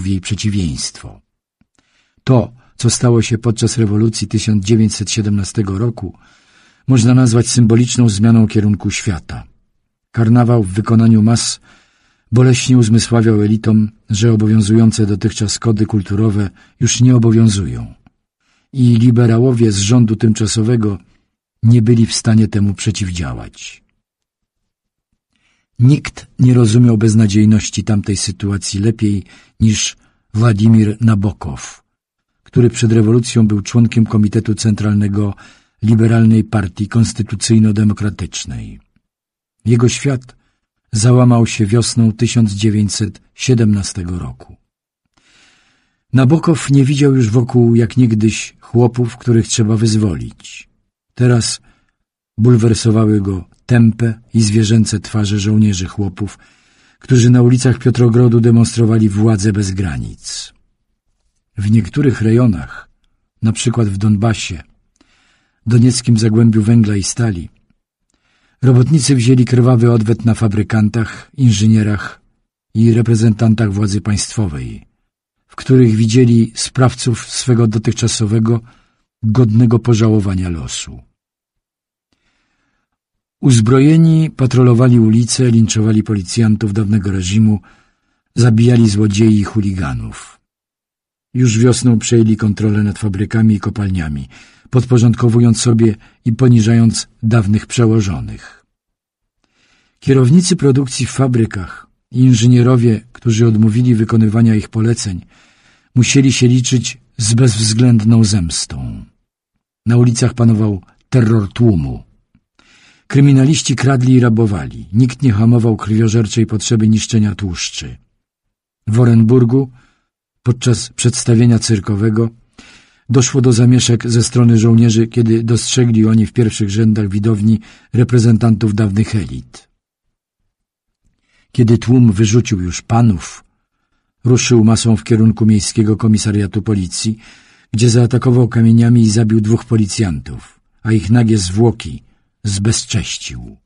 wypadków jej przeciwieństwo. To, co stało się podczas rewolucji 1917 roku, można nazwać symboliczną zmianą kierunku świata. Karnawał w wykonaniu mas boleśnie uzmysławiał elitom, że obowiązujące dotychczas kody kulturowe już nie obowiązują. I liberałowie z rządu tymczasowego nie byli w stanie temu przeciwdziałać. Nikt nie rozumiał beznadziejności tamtej sytuacji lepiej niż Władimir Nabokow, który przed rewolucją był członkiem Komitetu Centralnego Liberalnej Partii Konstytucyjno-Demokratycznej. Jego świat załamał się wiosną 1917 roku. Nabokow nie widział już wokół jak niegdyś chłopów, których trzeba wyzwolić. Teraz bulwersowały go tępe i zwierzęce twarze żołnierzy chłopów, którzy na ulicach Piotrogrodu demonstrowali władzę bez granic. W niektórych rejonach, na przykład w Donbasie, donieckim zagłębiu węgla i stali, robotnicy wzięli krwawy odwet na fabrykantach, inżynierach i reprezentantach władzy państwowej, w których widzieli sprawców swego dotychczasowego, godnego pożałowania losu. Uzbrojeni patrolowali ulice, linczowali policjantów dawnego reżimu, zabijali złodziei i chuliganów. Już wiosną przejęli kontrolę nad fabrykami i kopalniami, podporządkowując sobie i poniżając dawnych przełożonych. Kierownicy produkcji w fabrykach i inżynierowie, którzy odmówili wykonywania ich poleceń, musieli się liczyć z bezwzględną zemstą. Na ulicach panował terror tłumu. Kryminaliści kradli i rabowali. Nikt nie hamował krwiożerczej potrzeby niszczenia tłuszczy. W Orenburgu podczas przedstawienia cyrkowego doszło do zamieszek ze strony żołnierzy, kiedy dostrzegli oni w pierwszych rzędach widowni reprezentantów dawnych elit. Kiedy tłum wyrzucił już panów, ruszył masą w kierunku miejskiego komisariatu policji, gdzie zaatakował kamieniami i zabił dwóch policjantów, a ich nagie zwłoki – zbezcześcił.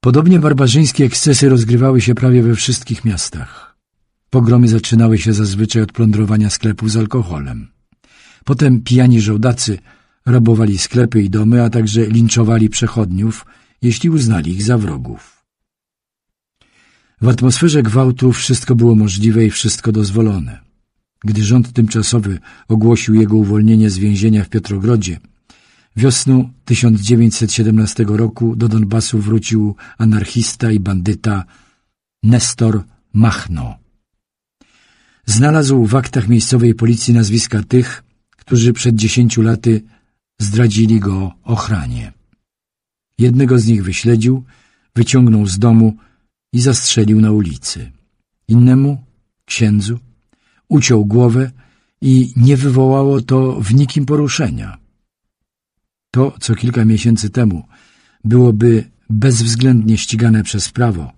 Podobnie barbarzyńskie ekscesy rozgrywały się prawie we wszystkich miastach. Pogromy zaczynały się zazwyczaj od plądrowania sklepów z alkoholem. Potem pijani żołdacy rabowali sklepy i domy, a także linczowali przechodniów, jeśli uznali ich za wrogów. W atmosferze gwałtu wszystko było możliwe i wszystko dozwolone. Gdy rząd tymczasowy ogłosił jego uwolnienie z więzienia w Piotrogrodzie, Wiosną 1917 roku do Donbasu wrócił anarchista i bandyta Nestor Machno. Znalazł w aktach miejscowej policji nazwiska tych, którzy przed dziesięciu laty zdradzili go ochranie. Jednego z nich wyśledził, wyciągnął z domu i zastrzelił na ulicy. Innemu, księdzu, uciął głowę i nie wywołało to w nikim poruszenia. To, co kilka miesięcy temu byłoby bezwzględnie ścigane przez prawo,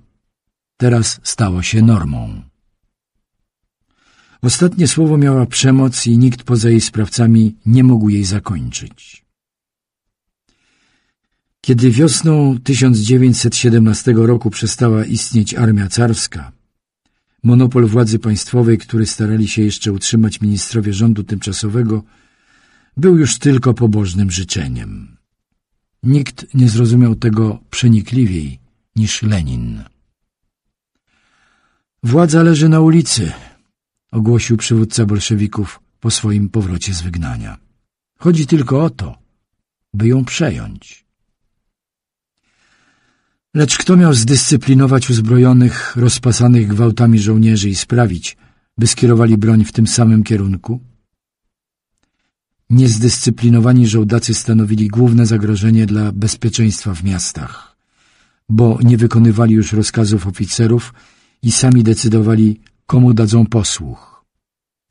teraz stało się normą. Ostatnie słowo miała przemoc i nikt poza jej sprawcami nie mógł jej zakończyć. Kiedy wiosną 1917 roku przestała istnieć armia carska, monopol władzy państwowej, który starali się jeszcze utrzymać ministrowie rządu tymczasowego, był już tylko pobożnym życzeniem. Nikt nie zrozumiał tego przenikliwiej niż Lenin. Władza leży na ulicy, ogłosił przywódca bolszewików po swoim powrocie z wygnania. Chodzi tylko o to, by ją przejąć. Lecz kto miał zdyscyplinować uzbrojonych, rozpasanych gwałtami żołnierzy i sprawić, by skierowali broń w tym samym kierunku? Niezdyscyplinowani żołdacy stanowili główne zagrożenie dla bezpieczeństwa w miastach, bo nie wykonywali już rozkazów oficerów i sami decydowali, komu dadzą posłuch.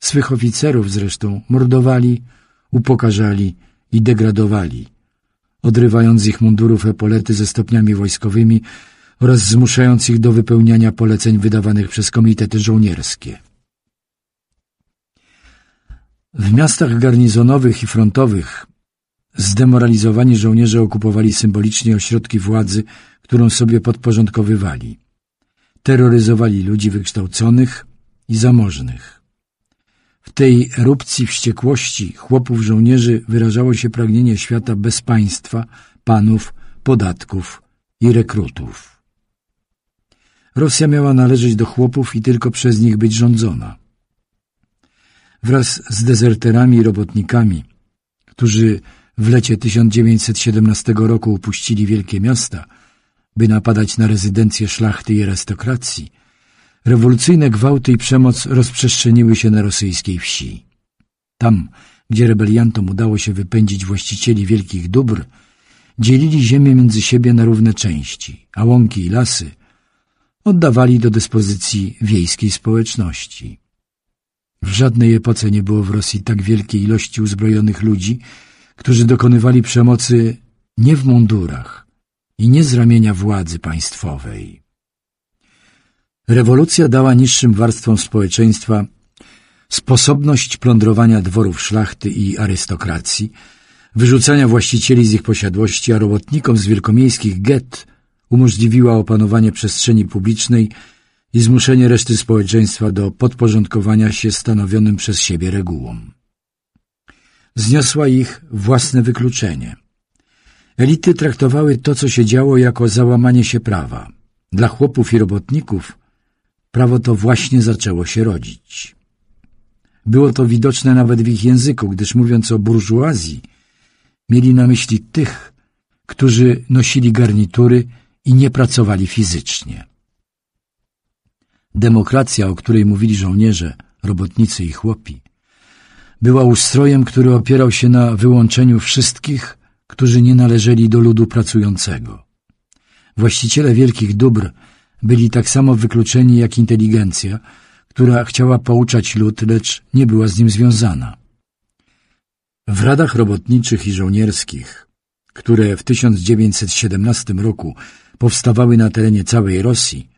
Swych oficerów zresztą mordowali, upokarzali i degradowali, odrywając ich mundurów epolety ze stopniami wojskowymi oraz zmuszając ich do wypełniania poleceń wydawanych przez komitety żołnierskie. W miastach garnizonowych i frontowych zdemoralizowani żołnierze okupowali symbolicznie ośrodki władzy, którą sobie podporządkowywali. Terroryzowali ludzi wykształconych i zamożnych. W tej erupcji wściekłości chłopów żołnierzy wyrażało się pragnienie świata bez państwa, panów, podatków i rekrutów. Rosja miała należeć do chłopów i tylko przez nich być rządzona wraz z dezerterami i robotnikami, którzy w lecie 1917 roku opuścili wielkie miasta, by napadać na rezydencje szlachty i arystokracji, rewolucyjne gwałty i przemoc rozprzestrzeniły się na rosyjskiej wsi. Tam, gdzie rebeliantom udało się wypędzić właścicieli wielkich dóbr, dzielili ziemię między siebie na równe części, a łąki i lasy oddawali do dyspozycji wiejskiej społeczności. W żadnej epoce nie było w Rosji tak wielkiej ilości uzbrojonych ludzi, którzy dokonywali przemocy nie w mundurach i nie z ramienia władzy państwowej. Rewolucja dała niższym warstwom społeczeństwa sposobność plądrowania dworów szlachty i arystokracji, wyrzucania właścicieli z ich posiadłości, a robotnikom z wielkomiejskich get umożliwiła opanowanie przestrzeni publicznej i zmuszenie reszty społeczeństwa do podporządkowania się stanowionym przez siebie regułom. Zniosła ich własne wykluczenie. Elity traktowały to, co się działo, jako załamanie się prawa. Dla chłopów i robotników prawo to właśnie zaczęło się rodzić. Było to widoczne nawet w ich języku, gdyż mówiąc o burżuazji, mieli na myśli tych, którzy nosili garnitury i nie pracowali fizycznie. Demokracja, o której mówili żołnierze, robotnicy i chłopi, była ustrojem, który opierał się na wyłączeniu wszystkich, którzy nie należeli do ludu pracującego. Właściciele wielkich dóbr byli tak samo wykluczeni jak inteligencja, która chciała pouczać lud, lecz nie była z nim związana. W radach robotniczych i żołnierskich, które w 1917 roku powstawały na terenie całej Rosji,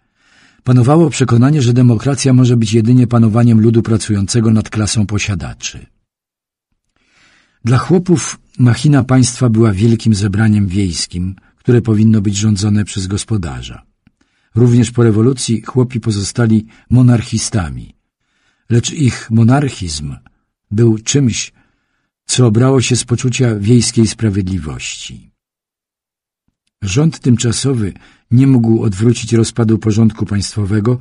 panowało przekonanie, że demokracja może być jedynie panowaniem ludu pracującego nad klasą posiadaczy. Dla chłopów machina państwa była wielkim zebraniem wiejskim, które powinno być rządzone przez gospodarza. Również po rewolucji chłopi pozostali monarchistami, lecz ich monarchizm był czymś, co obrało się z poczucia wiejskiej sprawiedliwości. Rząd tymczasowy nie mógł odwrócić rozpadu porządku państwowego,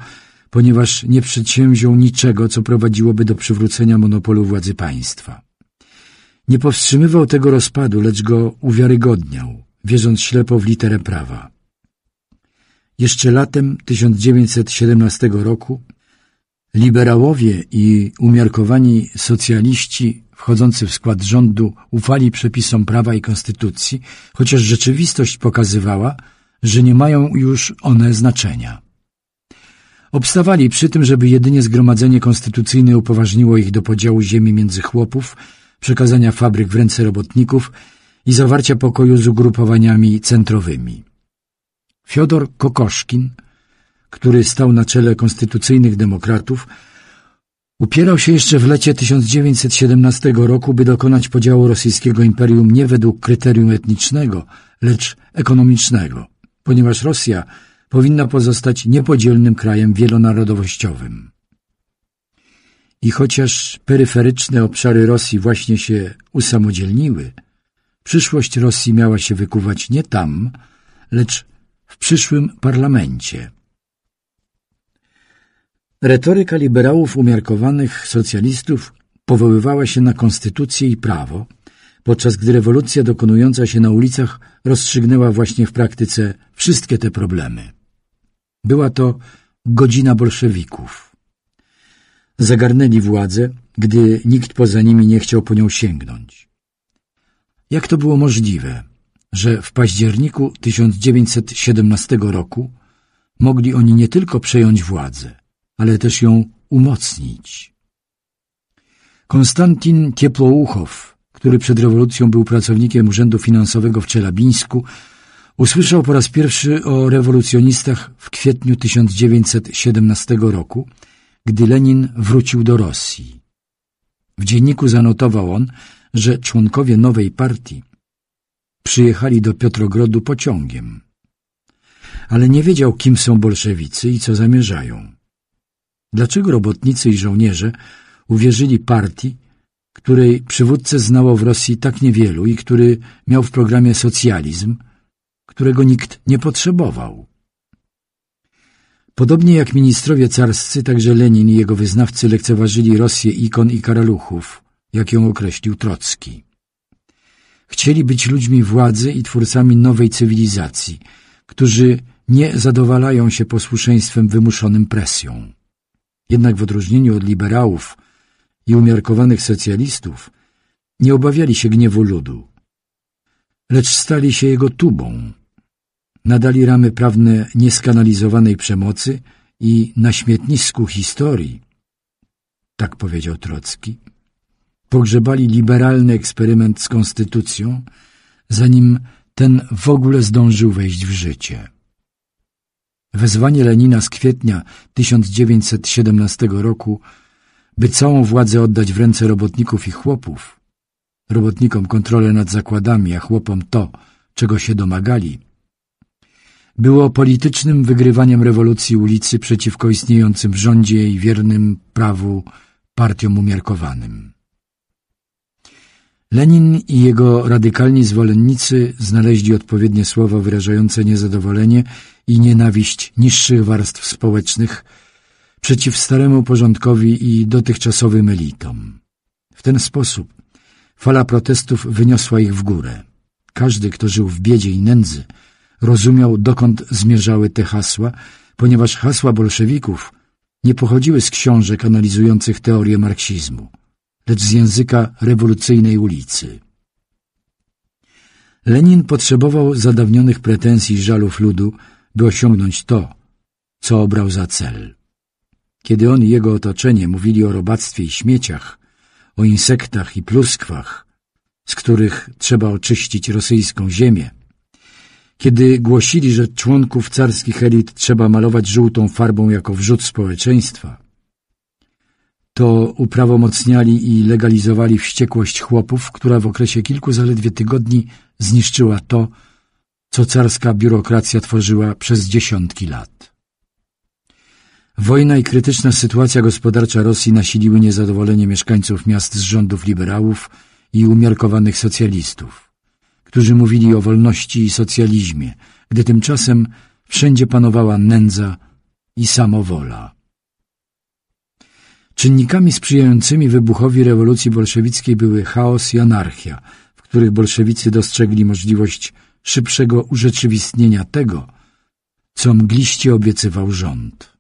ponieważ nie przedsięwziął niczego, co prowadziłoby do przywrócenia monopolu władzy państwa. Nie powstrzymywał tego rozpadu, lecz go uwiarygodniał, wierząc ślepo w literę prawa. Jeszcze latem 1917 roku liberałowie i umiarkowani socjaliści wchodzący w skład rządu ufali przepisom prawa i konstytucji, chociaż rzeczywistość pokazywała, że nie mają już one znaczenia. Obstawali przy tym, żeby jedynie zgromadzenie konstytucyjne upoważniło ich do podziału ziemi między chłopów, przekazania fabryk w ręce robotników i zawarcia pokoju z ugrupowaniami centrowymi. Fiodor Kokoszkin, który stał na czele konstytucyjnych demokratów, Upierał się jeszcze w lecie 1917 roku, by dokonać podziału rosyjskiego imperium nie według kryterium etnicznego, lecz ekonomicznego, ponieważ Rosja powinna pozostać niepodzielnym krajem wielonarodowościowym. I chociaż peryferyczne obszary Rosji właśnie się usamodzielniły, przyszłość Rosji miała się wykuwać nie tam, lecz w przyszłym parlamencie – Retoryka liberałów umiarkowanych socjalistów powoływała się na konstytucję i prawo, podczas gdy rewolucja dokonująca się na ulicach rozstrzygnęła właśnie w praktyce wszystkie te problemy. Była to godzina bolszewików. Zagarnęli władzę, gdy nikt poza nimi nie chciał po nią sięgnąć. Jak to było możliwe, że w październiku 1917 roku mogli oni nie tylko przejąć władzę, ale też ją umocnić. Konstantin Ciepłouchow, który przed rewolucją był pracownikiem Urzędu Finansowego w Czelabińsku, usłyszał po raz pierwszy o rewolucjonistach w kwietniu 1917 roku, gdy Lenin wrócił do Rosji. W dzienniku zanotował on, że członkowie nowej partii przyjechali do Piotrogrodu pociągiem. Ale nie wiedział, kim są bolszewicy i co zamierzają. Dlaczego robotnicy i żołnierze uwierzyli partii, której przywódcę znało w Rosji tak niewielu i który miał w programie socjalizm, którego nikt nie potrzebował? Podobnie jak ministrowie carscy, także Lenin i jego wyznawcy lekceważyli Rosję ikon i karaluchów, jak ją określił Trocki. Chcieli być ludźmi władzy i twórcami nowej cywilizacji, którzy nie zadowalają się posłuszeństwem wymuszonym presją. Jednak w odróżnieniu od liberałów i umiarkowanych socjalistów nie obawiali się gniewu ludu, lecz stali się jego tubą. Nadali ramy prawne nieskanalizowanej przemocy i na śmietnisku historii, tak powiedział Trocki, pogrzebali liberalny eksperyment z konstytucją, zanim ten w ogóle zdążył wejść w życie. Wezwanie Lenina z kwietnia 1917 roku, by całą władzę oddać w ręce robotników i chłopów, robotnikom kontrolę nad zakładami, a chłopom to, czego się domagali, było politycznym wygrywaniem rewolucji ulicy przeciwko istniejącym w rządzie i wiernym prawu partiom umiarkowanym. Lenin i jego radykalni zwolennicy znaleźli odpowiednie słowa wyrażające niezadowolenie i nienawiść niższych warstw społecznych przeciw staremu porządkowi i dotychczasowym elitom. W ten sposób fala protestów wyniosła ich w górę. Każdy, kto żył w biedzie i nędzy, rozumiał, dokąd zmierzały te hasła, ponieważ hasła bolszewików nie pochodziły z książek analizujących teorię marksizmu lecz z języka rewolucyjnej ulicy. Lenin potrzebował zadawnionych pretensji i żalów ludu, by osiągnąć to, co obrał za cel. Kiedy on i jego otoczenie mówili o robactwie i śmieciach, o insektach i pluskwach, z których trzeba oczyścić rosyjską ziemię, kiedy głosili, że członków carskich elit trzeba malować żółtą farbą jako wrzut społeczeństwa, to uprawomocniali i legalizowali wściekłość chłopów, która w okresie kilku zaledwie tygodni zniszczyła to, co carska biurokracja tworzyła przez dziesiątki lat. Wojna i krytyczna sytuacja gospodarcza Rosji nasiliły niezadowolenie mieszkańców miast z rządów liberałów i umiarkowanych socjalistów, którzy mówili o wolności i socjalizmie, gdy tymczasem wszędzie panowała nędza i samowola. Czynnikami sprzyjającymi wybuchowi rewolucji bolszewickiej były chaos i anarchia, w których bolszewicy dostrzegli możliwość szybszego urzeczywistnienia tego, co mgliście obiecywał rząd.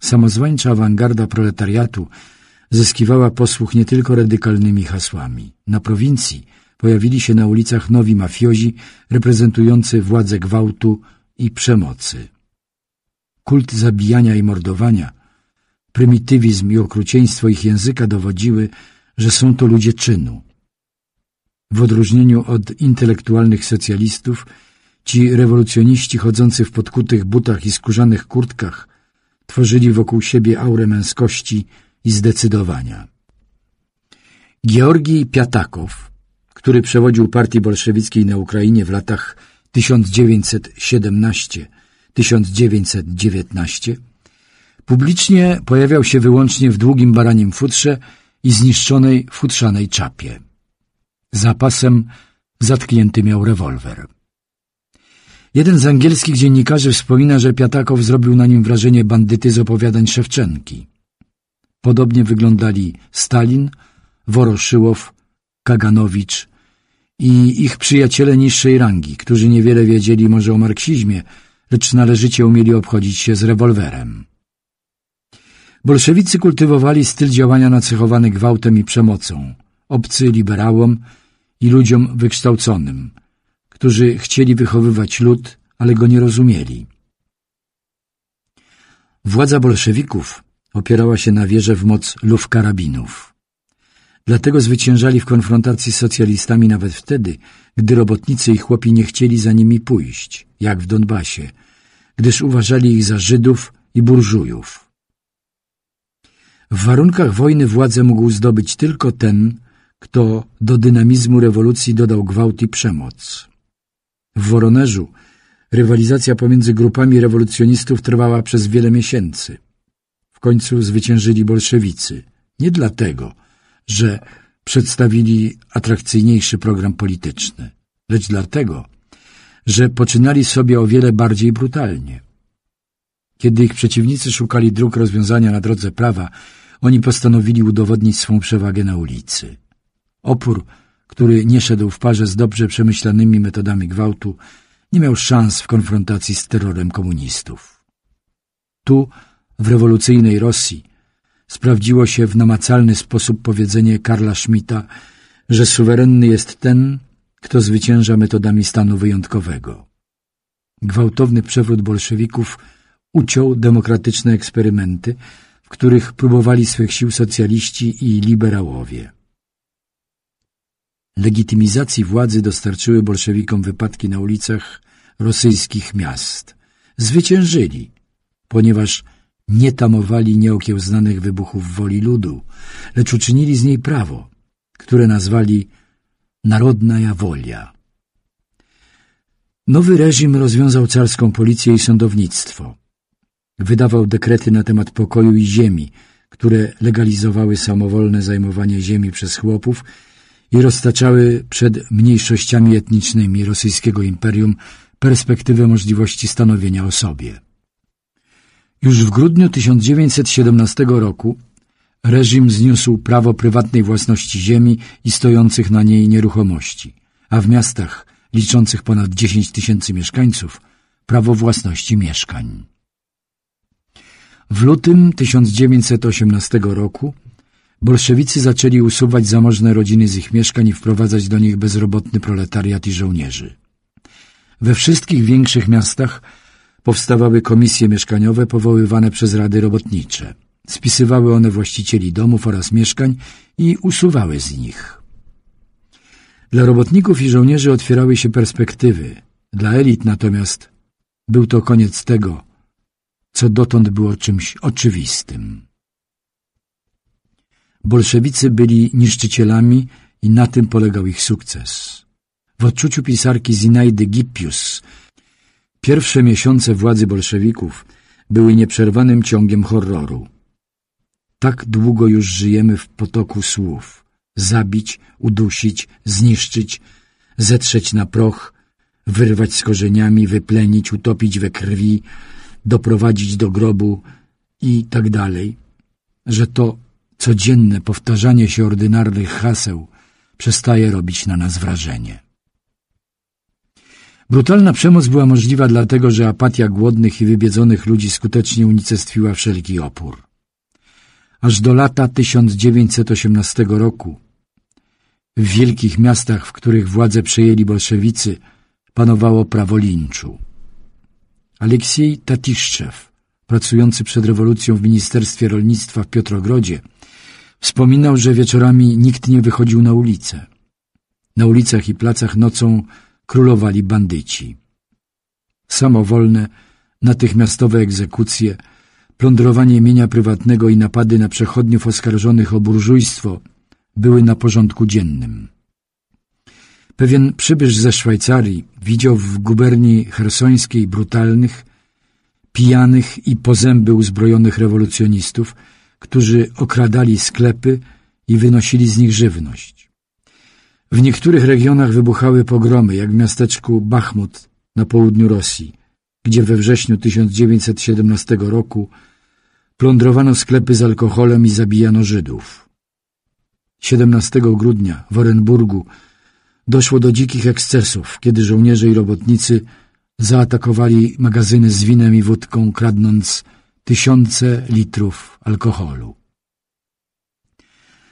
Samozwańcza awangarda proletariatu zyskiwała posłuch nie tylko radykalnymi hasłami. Na prowincji pojawili się na ulicach nowi mafiozi reprezentujący władzę gwałtu i przemocy. Kult zabijania i mordowania – Prymitywizm i okrucieństwo ich języka dowodziły, że są to ludzie czynu. W odróżnieniu od intelektualnych socjalistów, ci rewolucjoniści chodzący w podkutych butach i skórzanych kurtkach tworzyli wokół siebie aurę męskości i zdecydowania. Georgi Piatakow, który przewodził partii bolszewickiej na Ukrainie w latach 1917-1919, Publicznie pojawiał się wyłącznie w długim baranim futrze i zniszczonej futrzanej czapie. Za pasem zatknięty miał rewolwer. Jeden z angielskich dziennikarzy wspomina, że Piatakow zrobił na nim wrażenie bandyty z opowiadań Szewczenki. Podobnie wyglądali Stalin, Woroszyłow, Kaganowicz i ich przyjaciele niższej rangi, którzy niewiele wiedzieli może o marksizmie, lecz należycie umieli obchodzić się z rewolwerem. Bolszewicy kultywowali styl działania nacechowany gwałtem i przemocą, obcy liberałom i ludziom wykształconym, którzy chcieli wychowywać lud, ale go nie rozumieli. Władza bolszewików opierała się na wierze w moc lów karabinów. Dlatego zwyciężali w konfrontacji z socjalistami nawet wtedy, gdy robotnicy i chłopi nie chcieli za nimi pójść, jak w Donbasie, gdyż uważali ich za Żydów i burżujów. W warunkach wojny władzę mógł zdobyć tylko ten, kto do dynamizmu rewolucji dodał gwałt i przemoc. W Woronerzu rywalizacja pomiędzy grupami rewolucjonistów trwała przez wiele miesięcy. W końcu zwyciężyli bolszewicy. Nie dlatego, że przedstawili atrakcyjniejszy program polityczny, lecz dlatego, że poczynali sobie o wiele bardziej brutalnie. Kiedy ich przeciwnicy szukali dróg rozwiązania na drodze prawa, oni postanowili udowodnić swą przewagę na ulicy. Opór, który nie szedł w parze z dobrze przemyślanymi metodami gwałtu, nie miał szans w konfrontacji z terrorem komunistów. Tu, w rewolucyjnej Rosji, sprawdziło się w namacalny sposób powiedzenie Karla Schmidta, że suwerenny jest ten, kto zwycięża metodami stanu wyjątkowego. Gwałtowny przewrót bolszewików uciął demokratyczne eksperymenty, których próbowali swych sił socjaliści i liberałowie. Legitymizacji władzy dostarczyły bolszewikom wypadki na ulicach rosyjskich miast. Zwyciężyli, ponieważ nie tamowali nieokiełznanych wybuchów woli ludu, lecz uczynili z niej prawo, które nazwali narodna wolia. Nowy reżim rozwiązał carską policję i sądownictwo – Wydawał dekrety na temat pokoju i ziemi, które legalizowały samowolne zajmowanie ziemi przez chłopów i roztaczały przed mniejszościami etnicznymi rosyjskiego imperium perspektywę możliwości stanowienia o sobie. Już w grudniu 1917 roku reżim zniósł prawo prywatnej własności ziemi i stojących na niej nieruchomości, a w miastach liczących ponad 10 tysięcy mieszkańców prawo własności mieszkań. W lutym 1918 roku bolszewicy zaczęli usuwać zamożne rodziny z ich mieszkań i wprowadzać do nich bezrobotny proletariat i żołnierzy. We wszystkich większych miastach powstawały komisje mieszkaniowe powoływane przez rady robotnicze. Spisywały one właścicieli domów oraz mieszkań i usuwały z nich. Dla robotników i żołnierzy otwierały się perspektywy, dla elit natomiast był to koniec tego – co dotąd było czymś oczywistym. Bolszewicy byli niszczycielami i na tym polegał ich sukces. W odczuciu pisarki Zinaidy Gipius pierwsze miesiące władzy bolszewików były nieprzerwanym ciągiem horroru. Tak długo już żyjemy w potoku słów. Zabić, udusić, zniszczyć, zetrzeć na proch, wyrwać z korzeniami, wyplenić, utopić we krwi, doprowadzić do grobu i tak dalej, że to codzienne powtarzanie się ordynarnych haseł przestaje robić na nas wrażenie. Brutalna przemoc była możliwa dlatego, że apatia głodnych i wybiedzonych ludzi skutecznie unicestwiła wszelki opór. Aż do lata 1918 roku w wielkich miastach, w których władzę przejęli bolszewicy, panowało prawo linczu. Aleksiej Tatiszczew, pracujący przed rewolucją w Ministerstwie Rolnictwa w Piotrogrodzie, wspominał, że wieczorami nikt nie wychodził na ulicę. Na ulicach i placach nocą królowali bandyci. Samowolne, natychmiastowe egzekucje, plądrowanie mienia prywatnego i napady na przechodniów oskarżonych o burżujstwo były na porządku dziennym. Pewien przybysz ze Szwajcarii widział w guberni hersońskiej brutalnych, pijanych i po zęby uzbrojonych rewolucjonistów, którzy okradali sklepy i wynosili z nich żywność. W niektórych regionach wybuchały pogromy, jak w miasteczku Bachmut na południu Rosji, gdzie we wrześniu 1917 roku plądrowano sklepy z alkoholem i zabijano Żydów. 17 grudnia w Orenburgu doszło do dzikich ekscesów, kiedy żołnierze i robotnicy zaatakowali magazyny z winem i wódką, kradnąc tysiące litrów alkoholu.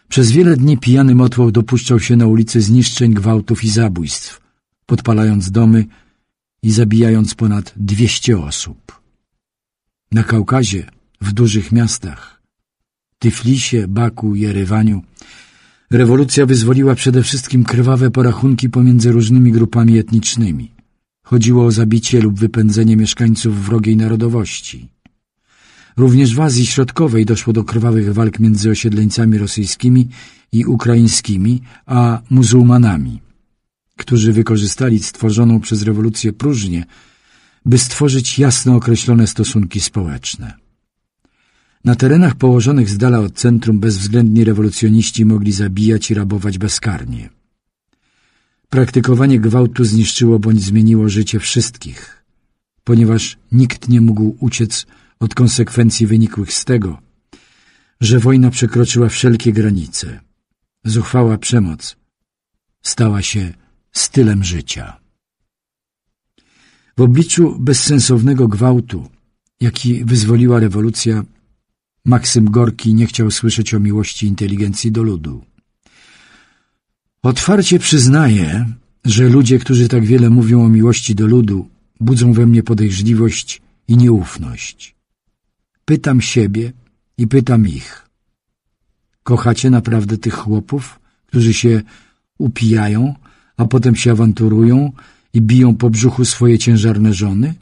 Przez wiele dni pijany motłoch dopuszczał się na ulicy zniszczeń, gwałtów i zabójstw, podpalając domy i zabijając ponad 200 osób. Na Kaukazie, w dużych miastach, Tyflisie, Baku i Erywaniu, Rewolucja wyzwoliła przede wszystkim krwawe porachunki pomiędzy różnymi grupami etnicznymi. Chodziło o zabicie lub wypędzenie mieszkańców wrogiej narodowości. Również w Azji Środkowej doszło do krwawych walk między osiedleńcami rosyjskimi i ukraińskimi, a muzułmanami, którzy wykorzystali stworzoną przez rewolucję próżnię, by stworzyć jasno określone stosunki społeczne. Na terenach położonych z dala od centrum bezwzględni rewolucjoniści mogli zabijać i rabować bezkarnie. Praktykowanie gwałtu zniszczyło bądź zmieniło życie wszystkich, ponieważ nikt nie mógł uciec od konsekwencji wynikłych z tego, że wojna przekroczyła wszelkie granice. Zuchwała przemoc stała się stylem życia. W obliczu bezsensownego gwałtu, jaki wyzwoliła rewolucja, Maksym Gorki nie chciał słyszeć o miłości inteligencji do ludu. Otwarcie przyznaję, że ludzie, którzy tak wiele mówią o miłości do ludu, budzą we mnie podejrzliwość i nieufność. Pytam siebie i pytam ich. Kochacie naprawdę tych chłopów, którzy się upijają, a potem się awanturują i biją po brzuchu swoje ciężarne żony?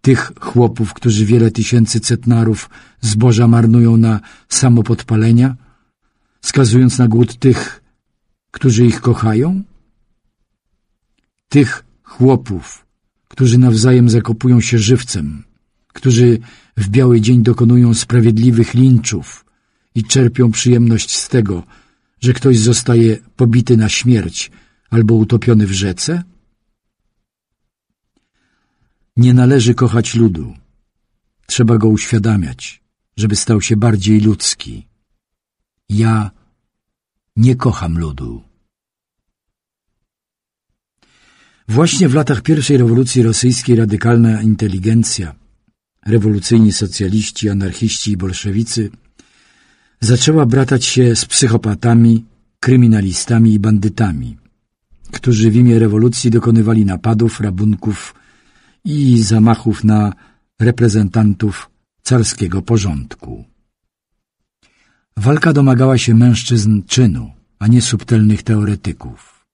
tych chłopów, którzy wiele tysięcy cetnarów zboża marnują na samopodpalenia, skazując na głód tych, którzy ich kochają? Tych chłopów, którzy nawzajem zakopują się żywcem, którzy w biały dzień dokonują sprawiedliwych linczów i czerpią przyjemność z tego, że ktoś zostaje pobity na śmierć albo utopiony w rzece? Nie należy kochać ludu. Trzeba go uświadamiać, żeby stał się bardziej ludzki. Ja nie kocham ludu. Właśnie w latach pierwszej rewolucji rosyjskiej radykalna inteligencja, rewolucyjni socjaliści, anarchiści i bolszewicy zaczęła bratać się z psychopatami, kryminalistami i bandytami, którzy w imię rewolucji dokonywali napadów, rabunków i zamachów na reprezentantów carskiego porządku. Walka domagała się mężczyzn czynu, a nie subtelnych teoretyków.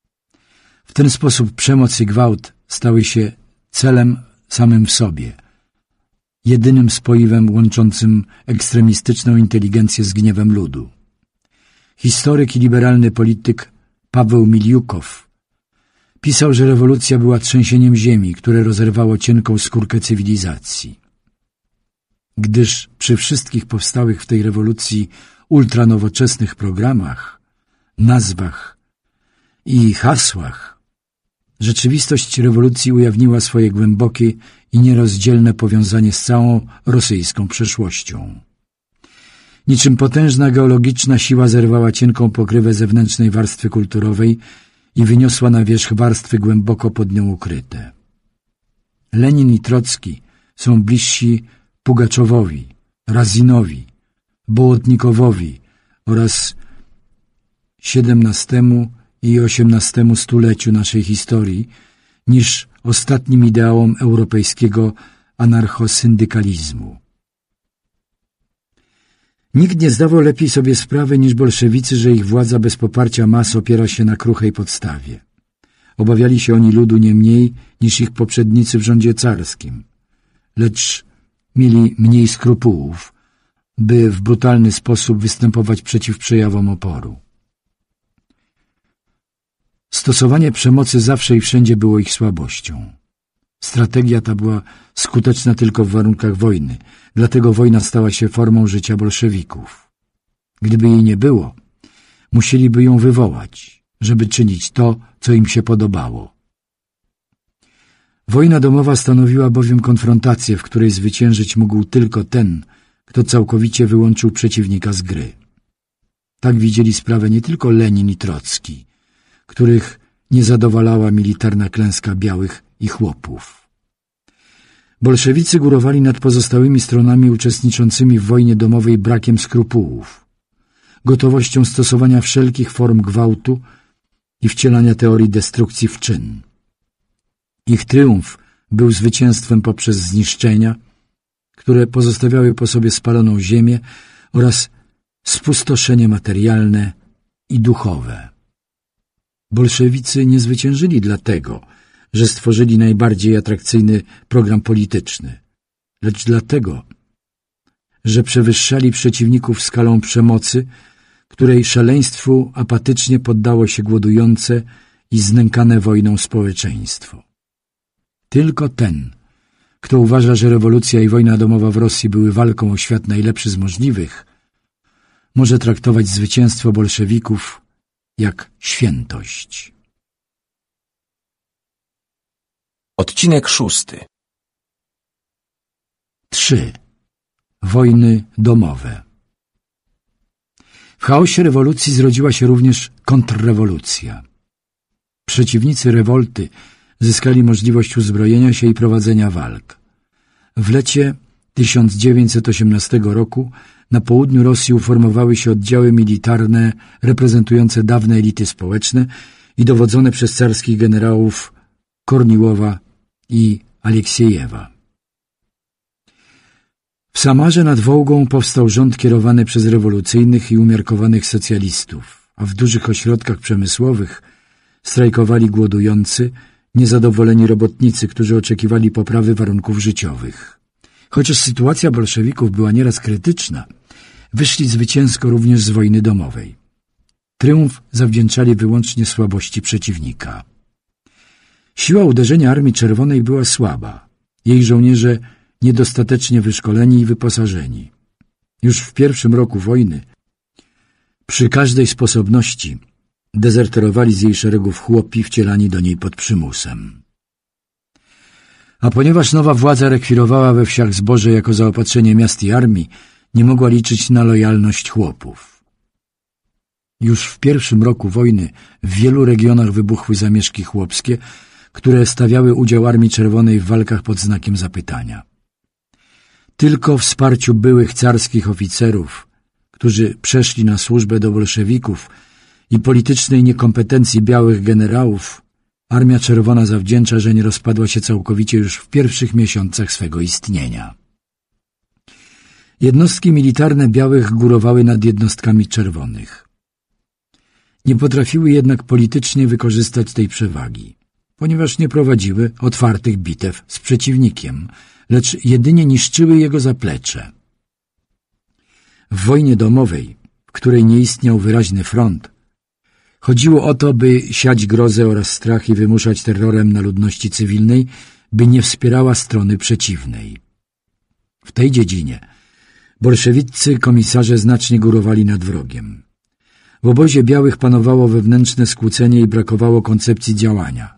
W ten sposób przemoc i gwałt stały się celem samym w sobie, jedynym spoiwem łączącym ekstremistyczną inteligencję z gniewem ludu. Historyk i liberalny polityk Paweł Miliukow Pisał, że rewolucja była trzęsieniem ziemi, które rozerwało cienką skórkę cywilizacji. Gdyż przy wszystkich powstałych w tej rewolucji ultranowoczesnych programach, nazwach i hasłach, rzeczywistość rewolucji ujawniła swoje głębokie i nierozdzielne powiązanie z całą rosyjską przeszłością. Niczym potężna geologiczna siła zerwała cienką pokrywę zewnętrznej warstwy kulturowej i wyniosła na wierzch warstwy głęboko pod nią ukryte. Lenin i Trocki są bliżsi Pugaczowowi, Razinowi, Bołotnikowowi oraz XVII i XVIII stuleciu naszej historii niż ostatnim ideałom europejskiego anarchosyndykalizmu. Nikt nie zdawał lepiej sobie sprawy niż bolszewicy, że ich władza bez poparcia mas opiera się na kruchej podstawie. Obawiali się oni ludu nie mniej niż ich poprzednicy w rządzie carskim, lecz mieli mniej skrupułów, by w brutalny sposób występować przeciw przejawom oporu. Stosowanie przemocy zawsze i wszędzie było ich słabością. Strategia ta była skuteczna tylko w warunkach wojny, dlatego wojna stała się formą życia bolszewików. Gdyby jej nie było, musieliby ją wywołać, żeby czynić to, co im się podobało. Wojna domowa stanowiła bowiem konfrontację, w której zwyciężyć mógł tylko ten, kto całkowicie wyłączył przeciwnika z gry. Tak widzieli sprawę nie tylko Lenin i Trocki, których nie zadowalała militarna klęska białych i chłopów. Bolszewicy górowali nad pozostałymi stronami uczestniczącymi w wojnie domowej brakiem skrupułów, gotowością stosowania wszelkich form gwałtu i wcielania teorii destrukcji w czyn. Ich triumf był zwycięstwem poprzez zniszczenia, które pozostawiały po sobie spaloną ziemię oraz spustoszenie materialne i duchowe. Bolszewicy nie zwyciężyli dlatego, że stworzyli najbardziej atrakcyjny program polityczny, lecz dlatego, że przewyższali przeciwników skalą przemocy, której szaleństwu apatycznie poddało się głodujące i znękane wojną społeczeństwo. Tylko ten, kto uważa, że rewolucja i wojna domowa w Rosji były walką o świat najlepszy z możliwych, może traktować zwycięstwo bolszewików jak świętość. Odcinek szósty. Trzy. Wojny domowe. W chaosie rewolucji zrodziła się również kontrrewolucja. Przeciwnicy rewolty zyskali możliwość uzbrojenia się i prowadzenia walk. W lecie 1918 roku na południu Rosji uformowały się oddziały militarne reprezentujące dawne elity społeczne i dowodzone przez carskich generałów Korniłowa i Aleksiejewa. W Samarze nad Wołgą powstał rząd kierowany przez rewolucyjnych i umiarkowanych socjalistów, a w dużych ośrodkach przemysłowych strajkowali głodujący, niezadowoleni robotnicy, którzy oczekiwali poprawy warunków życiowych. Chociaż sytuacja bolszewików była nieraz krytyczna, wyszli zwycięsko również z wojny domowej. Tryumf zawdzięczali wyłącznie słabości przeciwnika. Siła uderzenia Armii Czerwonej była słaba. Jej żołnierze niedostatecznie wyszkoleni i wyposażeni. Już w pierwszym roku wojny przy każdej sposobności dezerterowali z jej szeregów chłopi wcielani do niej pod przymusem. A ponieważ nowa władza rekwirowała we wsiach zboże jako zaopatrzenie miast i armii, nie mogła liczyć na lojalność chłopów. Już w pierwszym roku wojny w wielu regionach wybuchły zamieszki chłopskie, które stawiały udział Armii Czerwonej w walkach pod znakiem zapytania. Tylko wsparciu byłych carskich oficerów, którzy przeszli na służbę do bolszewików i politycznej niekompetencji białych generałów, Armia Czerwona zawdzięcza, że nie rozpadła się całkowicie już w pierwszych miesiącach swego istnienia. Jednostki militarne białych górowały nad jednostkami czerwonych. Nie potrafiły jednak politycznie wykorzystać tej przewagi ponieważ nie prowadziły otwartych bitew z przeciwnikiem, lecz jedynie niszczyły jego zaplecze. W wojnie domowej, w której nie istniał wyraźny front, chodziło o to, by siać grozę oraz strach i wymuszać terrorem na ludności cywilnej, by nie wspierała strony przeciwnej. W tej dziedzinie bolszewiccy komisarze znacznie górowali nad wrogiem. W obozie białych panowało wewnętrzne skłócenie i brakowało koncepcji działania.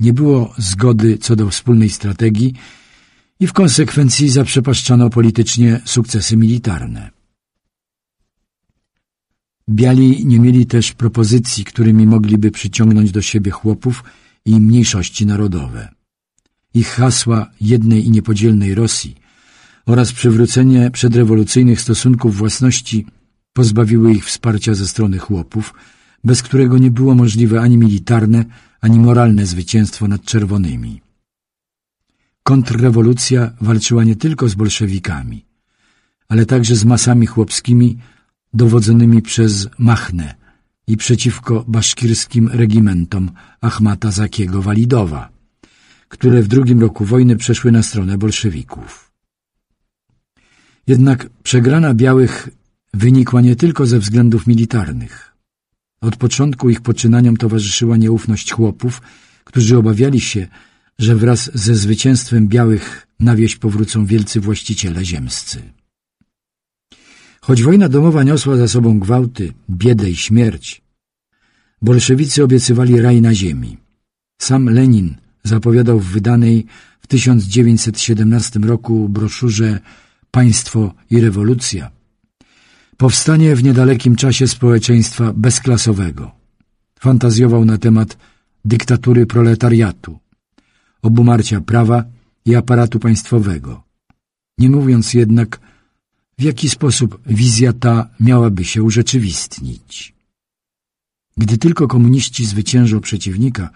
Nie było zgody co do wspólnej strategii i w konsekwencji zaprzepaszczano politycznie sukcesy militarne. Biali nie mieli też propozycji, którymi mogliby przyciągnąć do siebie chłopów i mniejszości narodowe. Ich hasła jednej i niepodzielnej Rosji oraz przywrócenie przedrewolucyjnych stosunków własności pozbawiły ich wsparcia ze strony chłopów, bez którego nie było możliwe ani militarne, ani moralne zwycięstwo nad czerwonymi. Kontrrewolucja walczyła nie tylko z bolszewikami, ale także z masami chłopskimi dowodzonymi przez Machnę i przeciwko baszkirskim regimentom Achmata Zakiego Walidowa, które w drugim roku wojny przeszły na stronę bolszewików. Jednak przegrana białych wynikła nie tylko ze względów militarnych – od początku ich poczynaniom towarzyszyła nieufność chłopów, którzy obawiali się, że wraz ze zwycięstwem białych na wieś powrócą wielcy właściciele ziemscy. Choć wojna domowa niosła za sobą gwałty, biedę i śmierć, bolszewicy obiecywali raj na ziemi. Sam Lenin zapowiadał w wydanej w 1917 roku broszurze Państwo i rewolucja powstanie w niedalekim czasie społeczeństwa bezklasowego. Fantazjował na temat dyktatury proletariatu, obumarcia prawa i aparatu państwowego. Nie mówiąc jednak, w jaki sposób wizja ta miałaby się urzeczywistnić. Gdy tylko komuniści zwyciężą przeciwnika,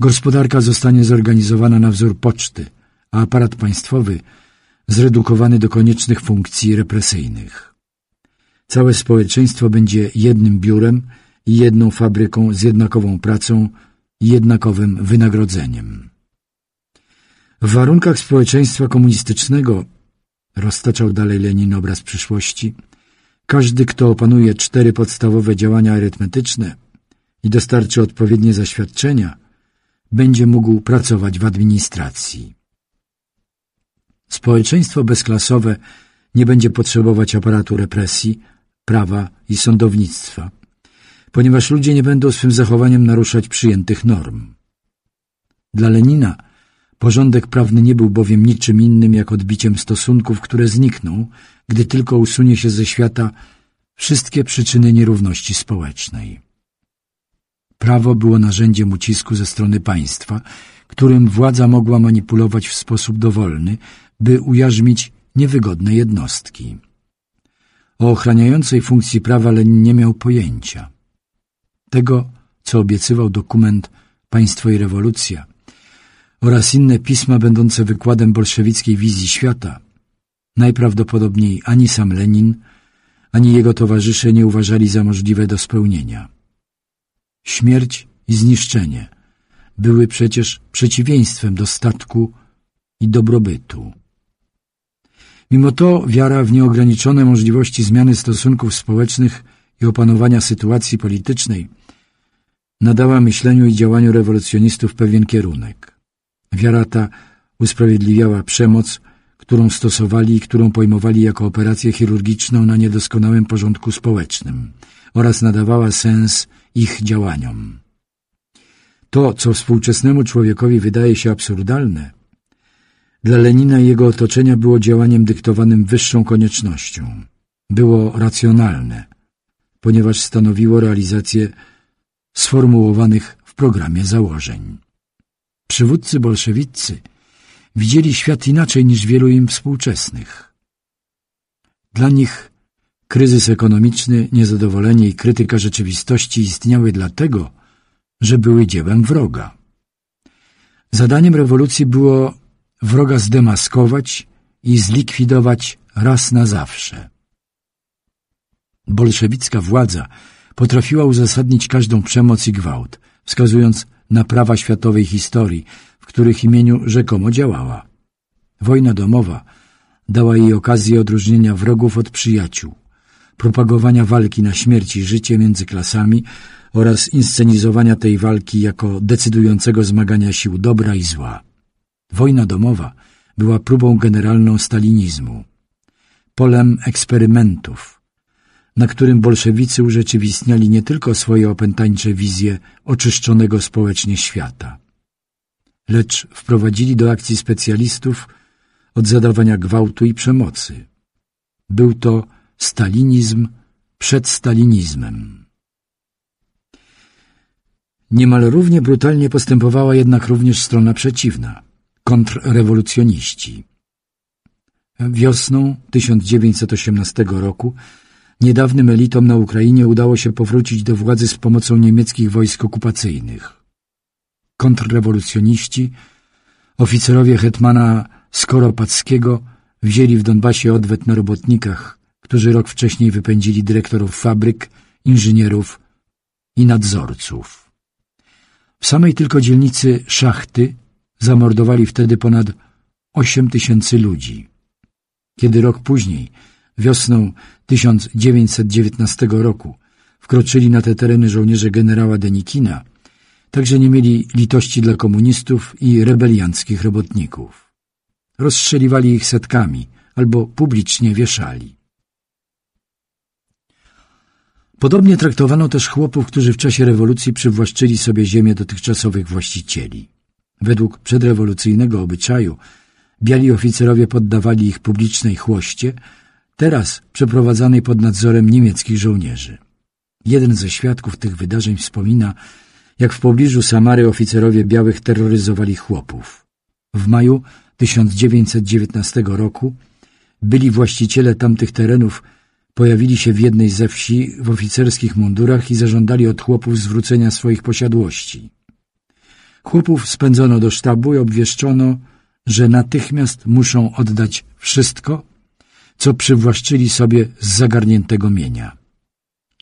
gospodarka zostanie zorganizowana na wzór poczty, a aparat państwowy zredukowany do koniecznych funkcji represyjnych. Całe społeczeństwo będzie jednym biurem i jedną fabryką z jednakową pracą i jednakowym wynagrodzeniem. W warunkach społeczeństwa komunistycznego, roztaczał dalej Lenin obraz przyszłości, każdy, kto opanuje cztery podstawowe działania arytmetyczne i dostarczy odpowiednie zaświadczenia, będzie mógł pracować w administracji. Społeczeństwo bezklasowe nie będzie potrzebować aparatu represji, prawa i sądownictwa, ponieważ ludzie nie będą swym zachowaniem naruszać przyjętych norm. Dla Lenina porządek prawny nie był bowiem niczym innym jak odbiciem stosunków, które znikną, gdy tylko usunie się ze świata wszystkie przyczyny nierówności społecznej. Prawo było narzędziem ucisku ze strony państwa, którym władza mogła manipulować w sposób dowolny, by ujarzmić niewygodne jednostki. O ochraniającej funkcji prawa Lenin nie miał pojęcia. Tego, co obiecywał dokument Państwo i rewolucja oraz inne pisma będące wykładem bolszewickiej wizji świata, najprawdopodobniej ani sam Lenin, ani jego towarzysze nie uważali za możliwe do spełnienia. Śmierć i zniszczenie były przecież przeciwieństwem statku i dobrobytu. Mimo to wiara w nieograniczone możliwości zmiany stosunków społecznych i opanowania sytuacji politycznej nadała myśleniu i działaniu rewolucjonistów pewien kierunek. Wiara ta usprawiedliwiała przemoc, którą stosowali i którą pojmowali jako operację chirurgiczną na niedoskonałym porządku społecznym oraz nadawała sens ich działaniom. To, co współczesnemu człowiekowi wydaje się absurdalne – dla Lenina i jego otoczenia było działaniem dyktowanym wyższą koniecznością. Było racjonalne, ponieważ stanowiło realizację sformułowanych w programie założeń. Przywódcy bolszewiccy widzieli świat inaczej niż wielu im współczesnych. Dla nich kryzys ekonomiczny, niezadowolenie i krytyka rzeczywistości istniały dlatego, że były dziełem wroga. Zadaniem rewolucji było wroga zdemaskować i zlikwidować raz na zawsze. Bolszewicka władza potrafiła uzasadnić każdą przemoc i gwałt, wskazując na prawa światowej historii, w których imieniu rzekomo działała. Wojna domowa dała jej okazję odróżnienia wrogów od przyjaciół, propagowania walki na śmierć i życie między klasami oraz inscenizowania tej walki jako decydującego zmagania sił dobra i zła. Wojna domowa była próbą generalną stalinizmu, polem eksperymentów, na którym bolszewicy urzeczywistniali nie tylko swoje opętańcze wizje oczyszczonego społecznie świata, lecz wprowadzili do akcji specjalistów od zadawania gwałtu i przemocy. Był to stalinizm przed stalinizmem. Niemal równie brutalnie postępowała jednak również strona przeciwna kontrrewolucjoniści. Wiosną 1918 roku niedawnym elitom na Ukrainie udało się powrócić do władzy z pomocą niemieckich wojsk okupacyjnych. Kontrrewolucjoniści, oficerowie hetmana Skoropackiego wzięli w Donbasie odwet na robotnikach, którzy rok wcześniej wypędzili dyrektorów fabryk, inżynierów i nadzorców. W samej tylko dzielnicy Szachty Zamordowali wtedy ponad 8 tysięcy ludzi. Kiedy rok później, wiosną 1919 roku, wkroczyli na te tereny żołnierze generała Denikina, także nie mieli litości dla komunistów i rebelianckich robotników. Rozstrzeliwali ich setkami albo publicznie wieszali. Podobnie traktowano też chłopów, którzy w czasie rewolucji przywłaszczyli sobie ziemię dotychczasowych właścicieli. Według przedrewolucyjnego obyczaju biali oficerowie poddawali ich publicznej chłoście, teraz przeprowadzanej pod nadzorem niemieckich żołnierzy. Jeden ze świadków tych wydarzeń wspomina, jak w pobliżu Samary oficerowie białych terroryzowali chłopów. W maju 1919 roku byli właściciele tamtych terenów pojawili się w jednej ze wsi w oficerskich mundurach i zażądali od chłopów zwrócenia swoich posiadłości. Chłopów spędzono do sztabu i obwieszczono, że natychmiast muszą oddać wszystko, co przywłaszczyli sobie z zagarniętego mienia.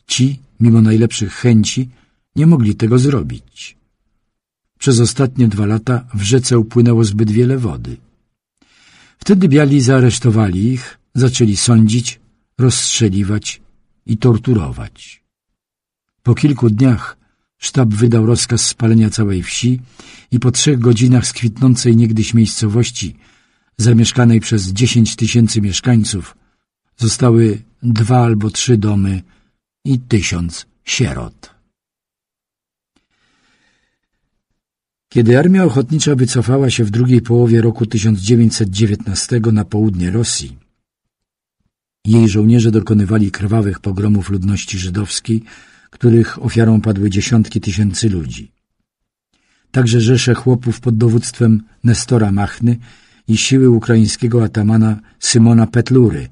Ci, mimo najlepszych chęci, nie mogli tego zrobić. Przez ostatnie dwa lata w rzece upłynęło zbyt wiele wody. Wtedy biali zaaresztowali ich, zaczęli sądzić, rozstrzeliwać i torturować. Po kilku dniach Sztab wydał rozkaz spalenia całej wsi i po trzech godzinach z kwitnącej niegdyś miejscowości, zamieszkanej przez dziesięć tysięcy mieszkańców, zostały dwa albo trzy domy i tysiąc sierot. Kiedy armia ochotnicza wycofała się w drugiej połowie roku 1919 na południe Rosji, jej żołnierze dokonywali krwawych pogromów ludności żydowskiej, których ofiarą padły dziesiątki tysięcy ludzi. Także rzesze chłopów pod dowództwem Nestora Machny i siły ukraińskiego atamana Symona Petlury,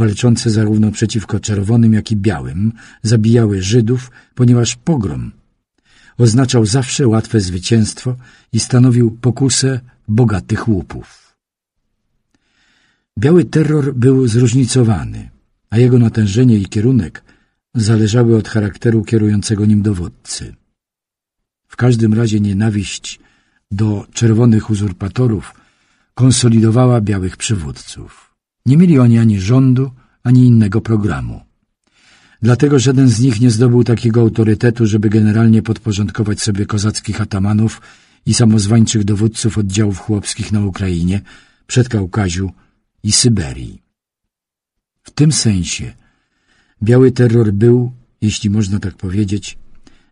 walczące zarówno przeciwko czerwonym, jak i białym, zabijały Żydów, ponieważ pogrom oznaczał zawsze łatwe zwycięstwo i stanowił pokusę bogatych łupów. Biały terror był zróżnicowany, a jego natężenie i kierunek zależały od charakteru kierującego nim dowódcy. W każdym razie nienawiść do czerwonych uzurpatorów konsolidowała białych przywódców. Nie mieli oni ani rządu, ani innego programu. Dlatego żaden z nich nie zdobył takiego autorytetu, żeby generalnie podporządkować sobie kozackich atamanów i samozwańczych dowódców oddziałów chłopskich na Ukrainie, przed Kaukaziu i Syberii. W tym sensie Biały terror był, jeśli można tak powiedzieć,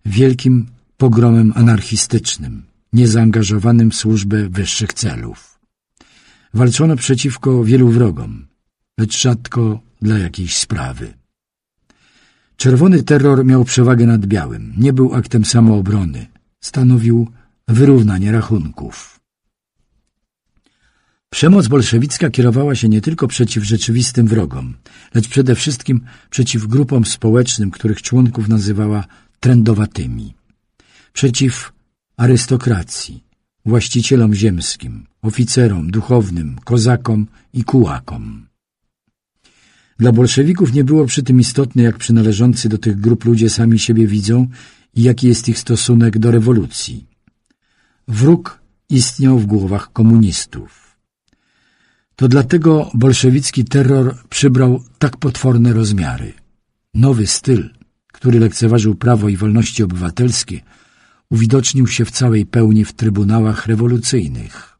wielkim pogromem anarchistycznym, niezaangażowanym w służbę wyższych celów. Walczono przeciwko wielu wrogom, lecz rzadko dla jakiejś sprawy. Czerwony terror miał przewagę nad białym, nie był aktem samoobrony, stanowił wyrównanie rachunków. Przemoc bolszewicka kierowała się nie tylko przeciw rzeczywistym wrogom, lecz przede wszystkim przeciw grupom społecznym, których członków nazywała trendowatymi. Przeciw arystokracji, właścicielom ziemskim, oficerom, duchownym, kozakom i kułakom. Dla bolszewików nie było przy tym istotne, jak przynależący do tych grup ludzie sami siebie widzą i jaki jest ich stosunek do rewolucji. Wróg istniał w głowach komunistów. To dlatego bolszewicki terror przybrał tak potworne rozmiary. Nowy styl, który lekceważył prawo i wolności obywatelskie, uwidocznił się w całej pełni w trybunałach rewolucyjnych.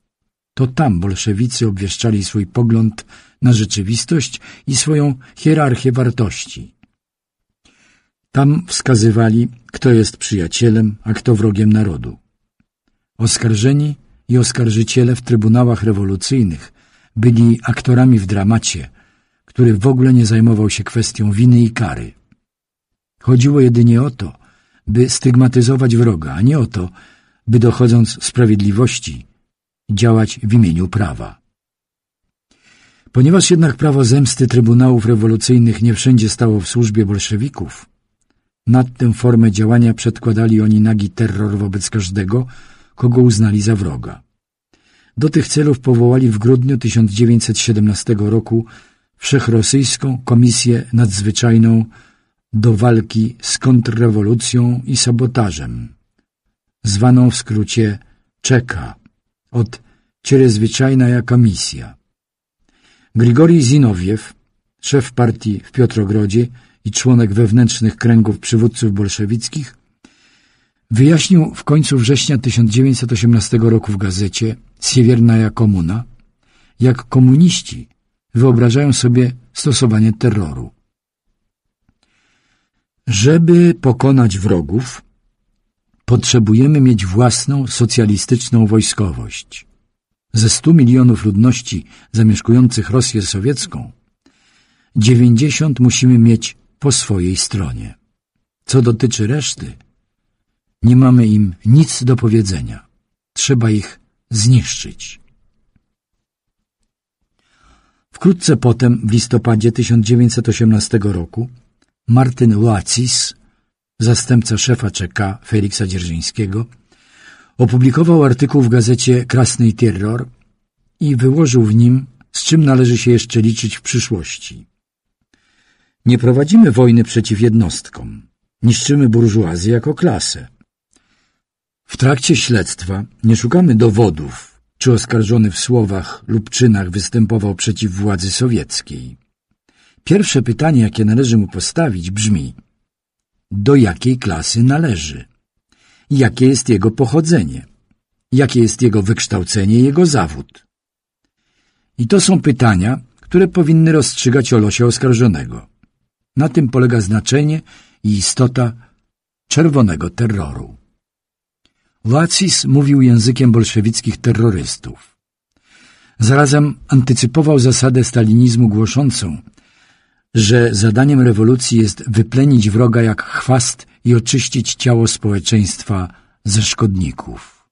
To tam bolszewicy obwieszczali swój pogląd na rzeczywistość i swoją hierarchię wartości. Tam wskazywali, kto jest przyjacielem, a kto wrogiem narodu. Oskarżeni i oskarżyciele w trybunałach rewolucyjnych byli aktorami w dramacie, który w ogóle nie zajmował się kwestią winy i kary. Chodziło jedynie o to, by stygmatyzować wroga, a nie o to, by dochodząc sprawiedliwości działać w imieniu prawa. Ponieważ jednak prawo zemsty trybunałów rewolucyjnych nie wszędzie stało w służbie bolszewików, nad tę formę działania przedkładali oni nagi terror wobec każdego, kogo uznali za wroga. Do tych celów powołali w grudniu 1917 roku Wszechrosyjską Komisję Nadzwyczajną do walki z kontrrewolucją i sabotażem, zwaną w skrócie Czeka, od Czerezwyczajna Komisja. Grigori Zinowiew, szef partii w Piotrogrodzie i członek wewnętrznych kręgów przywódców bolszewickich, Wyjaśnił w końcu września 1918 roku w gazecie Siewierna Komuna, jak komuniści wyobrażają sobie stosowanie terroru. Żeby pokonać wrogów, potrzebujemy mieć własną socjalistyczną wojskowość. Ze 100 milionów ludności zamieszkujących Rosję sowiecką, 90 musimy mieć po swojej stronie. Co dotyczy reszty – nie mamy im nic do powiedzenia. Trzeba ich zniszczyć. Wkrótce potem, w listopadzie 1918 roku, Martin Łacis, zastępca szefa CK Feliksa Dzierżyńskiego, opublikował artykuł w gazecie Krasny Terror i wyłożył w nim, z czym należy się jeszcze liczyć w przyszłości. Nie prowadzimy wojny przeciw jednostkom. Niszczymy burżuazję jako klasę. W trakcie śledztwa nie szukamy dowodów, czy oskarżony w słowach lub czynach występował przeciw władzy sowieckiej. Pierwsze pytanie, jakie należy mu postawić, brzmi do jakiej klasy należy, jakie jest jego pochodzenie, jakie jest jego wykształcenie i jego zawód. I to są pytania, które powinny rozstrzygać o losie oskarżonego. Na tym polega znaczenie i istota czerwonego terroru. Lacis mówił językiem bolszewickich terrorystów. Zarazem antycypował zasadę stalinizmu głoszącą, że zadaniem rewolucji jest wyplenić wroga jak chwast i oczyścić ciało społeczeństwa ze szkodników.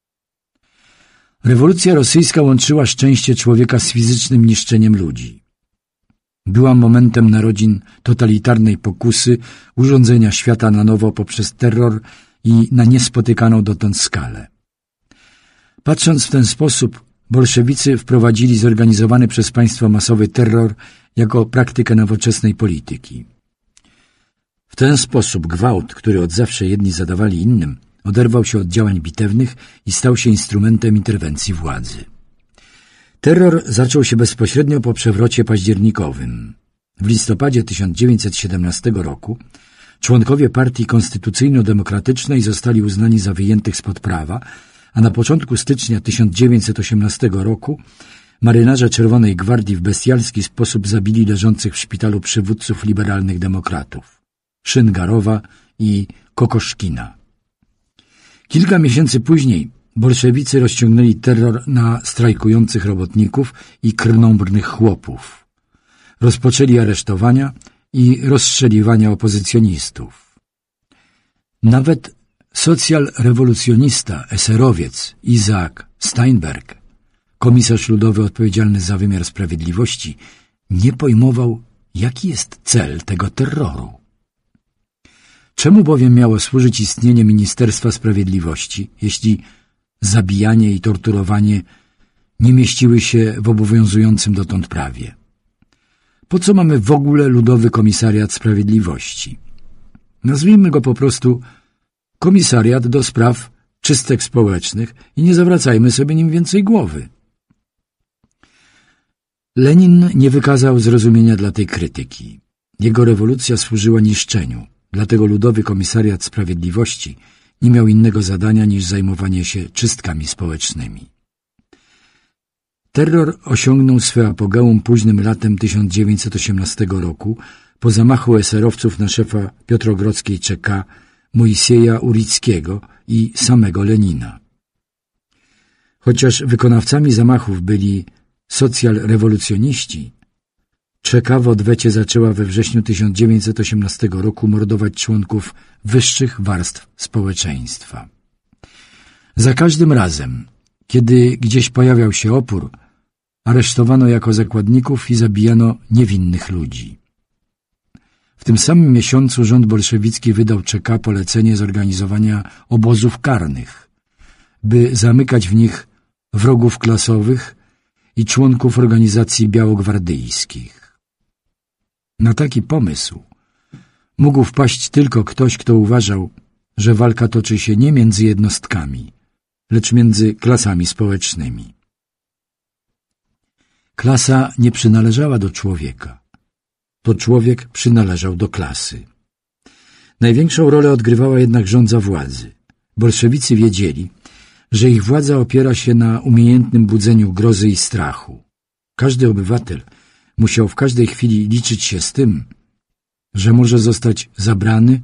Rewolucja rosyjska łączyła szczęście człowieka z fizycznym niszczeniem ludzi. Była momentem narodzin totalitarnej pokusy, urządzenia świata na nowo poprzez terror, i na niespotykaną dotąd skalę. Patrząc w ten sposób, bolszewicy wprowadzili zorganizowany przez państwo masowy terror jako praktykę nowoczesnej polityki. W ten sposób gwałt, który od zawsze jedni zadawali innym, oderwał się od działań bitewnych i stał się instrumentem interwencji władzy. Terror zaczął się bezpośrednio po przewrocie październikowym. W listopadzie 1917 roku Członkowie partii konstytucyjno-demokratycznej zostali uznani za wyjętych spod prawa, a na początku stycznia 1918 roku marynarze Czerwonej Gwardii w bestialski sposób zabili leżących w szpitalu przywódców liberalnych demokratów Szyngarowa i Kokoszkina. Kilka miesięcy później bolszewicy rozciągnęli terror na strajkujących robotników i krnąbrnych chłopów. Rozpoczęli aresztowania, i rozstrzeliwania opozycjonistów. Nawet socjalrewolucjonista, eserowiec Izaak Steinberg, komisarz ludowy odpowiedzialny za wymiar sprawiedliwości, nie pojmował, jaki jest cel tego terroru. Czemu bowiem miało służyć istnienie Ministerstwa Sprawiedliwości, jeśli zabijanie i torturowanie nie mieściły się w obowiązującym dotąd prawie? po co mamy w ogóle Ludowy Komisariat Sprawiedliwości? Nazwijmy go po prostu Komisariat do Spraw Czystek Społecznych i nie zawracajmy sobie nim więcej głowy. Lenin nie wykazał zrozumienia dla tej krytyki. Jego rewolucja służyła niszczeniu, dlatego Ludowy Komisariat Sprawiedliwości nie miał innego zadania niż zajmowanie się czystkami społecznymi. Terror osiągnął swe apogeum późnym latem 1918 roku po zamachu eserowców na szefa Piotrogrodzkiej Czeka Moisieja Urickiego i samego Lenina. Chociaż wykonawcami zamachów byli socjalrewolucjoniści, Czeka w odwecie zaczęła we wrześniu 1918 roku mordować członków wyższych warstw społeczeństwa. Za każdym razem kiedy gdzieś pojawiał się opór, aresztowano jako zakładników i zabijano niewinnych ludzi. W tym samym miesiącu rząd bolszewicki wydał CK polecenie zorganizowania obozów karnych, by zamykać w nich wrogów klasowych i członków organizacji białogwardyjskich. Na taki pomysł mógł wpaść tylko ktoś, kto uważał, że walka toczy się nie między jednostkami, lecz między klasami społecznymi. Klasa nie przynależała do człowieka. To człowiek przynależał do klasy. Największą rolę odgrywała jednak rządza władzy. Bolszewicy wiedzieli, że ich władza opiera się na umiejętnym budzeniu grozy i strachu. Każdy obywatel musiał w każdej chwili liczyć się z tym, że może zostać zabrany,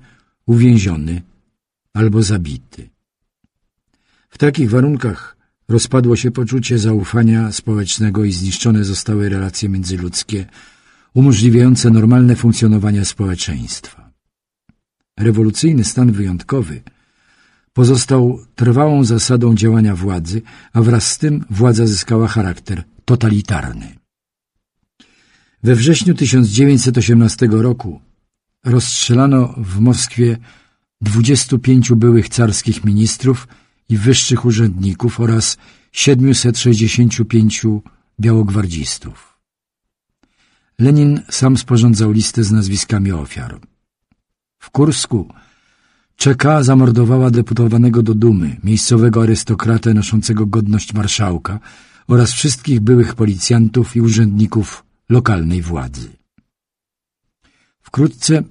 uwięziony albo zabity. W takich warunkach rozpadło się poczucie zaufania społecznego i zniszczone zostały relacje międzyludzkie umożliwiające normalne funkcjonowanie społeczeństwa. Rewolucyjny stan wyjątkowy pozostał trwałą zasadą działania władzy, a wraz z tym władza zyskała charakter totalitarny. We wrześniu 1918 roku rozstrzelano w Moskwie 25 byłych carskich ministrów i wyższych urzędników oraz 765 białogwardzistów. Lenin sam sporządzał listę z nazwiskami ofiar. W Kursku Czeka zamordowała deputowanego do Dumy, miejscowego arystokratę noszącego godność marszałka oraz wszystkich byłych policjantów i urzędników lokalnej władzy. Wkrótce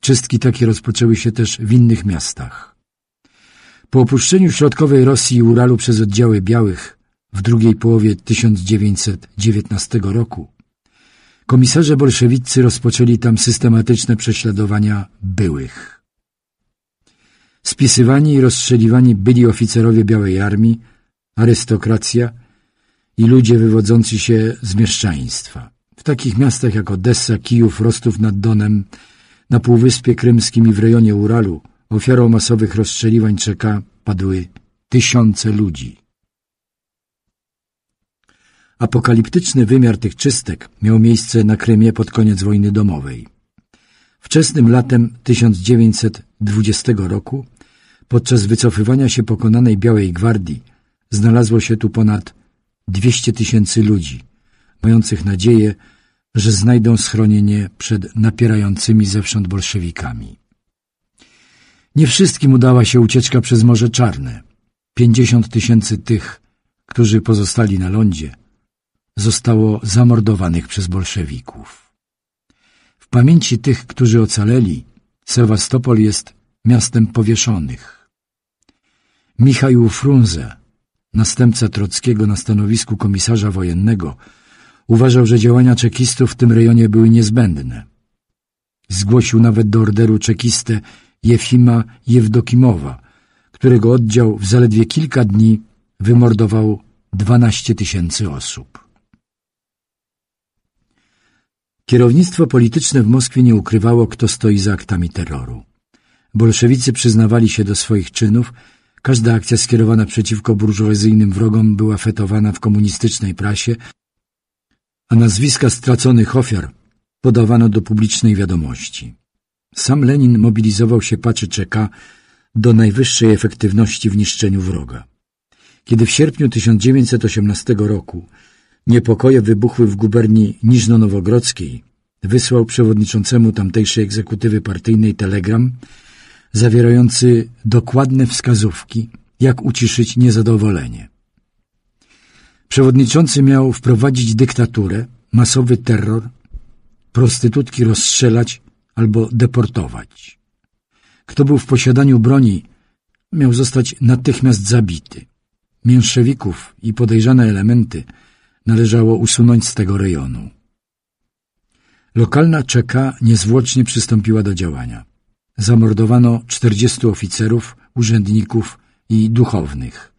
czystki takie rozpoczęły się też w innych miastach. Po opuszczeniu środkowej Rosji i Uralu przez oddziały białych w drugiej połowie 1919 roku komisarze bolszewiccy rozpoczęli tam systematyczne prześladowania byłych. Spisywani i rozstrzeliwani byli oficerowie Białej Armii, arystokracja i ludzie wywodzący się z mieszczaństwa. W takich miastach jak Odessa, Kijów, Rostów nad Donem, na Półwyspie Krymskim i w rejonie Uralu – Ofiarą masowych rozstrzeliwań czeka padły tysiące ludzi. Apokaliptyczny wymiar tych czystek miał miejsce na Krymie pod koniec wojny domowej. Wczesnym latem 1920 roku, podczas wycofywania się pokonanej Białej Gwardii, znalazło się tu ponad 200 tysięcy ludzi, mających nadzieję, że znajdą schronienie przed napierającymi zewsząd bolszewikami. Nie wszystkim udała się ucieczka przez Morze Czarne. Pięćdziesiąt tysięcy tych, którzy pozostali na lądzie, zostało zamordowanych przez bolszewików. W pamięci tych, którzy ocaleli, Sewastopol jest miastem powieszonych. Michał Frunze, następca Trockiego na stanowisku komisarza wojennego, uważał, że działania czekistów w tym rejonie były niezbędne. Zgłosił nawet do orderu czekistę Jefima Jewdokimowa, którego oddział w zaledwie kilka dni wymordował 12 tysięcy osób. Kierownictwo polityczne w Moskwie nie ukrywało, kto stoi za aktami terroru. Bolszewicy przyznawali się do swoich czynów, każda akcja skierowana przeciwko burżuazyjnym wrogom była fetowana w komunistycznej prasie, a nazwiska straconych ofiar podawano do publicznej wiadomości. Sam Lenin mobilizował się Paczyczeka do najwyższej efektywności w niszczeniu wroga. Kiedy w sierpniu 1918 roku niepokoje wybuchły w guberni Niżno-Nowogrodzkiej, wysłał przewodniczącemu tamtejszej egzekutywy partyjnej telegram zawierający dokładne wskazówki, jak uciszyć niezadowolenie. Przewodniczący miał wprowadzić dyktaturę, masowy terror, prostytutki rozstrzelać albo deportować. Kto był w posiadaniu broni, miał zostać natychmiast zabity. Mięszewików i podejrzane elementy należało usunąć z tego rejonu. Lokalna Czeka niezwłocznie przystąpiła do działania. Zamordowano 40 oficerów, urzędników i duchownych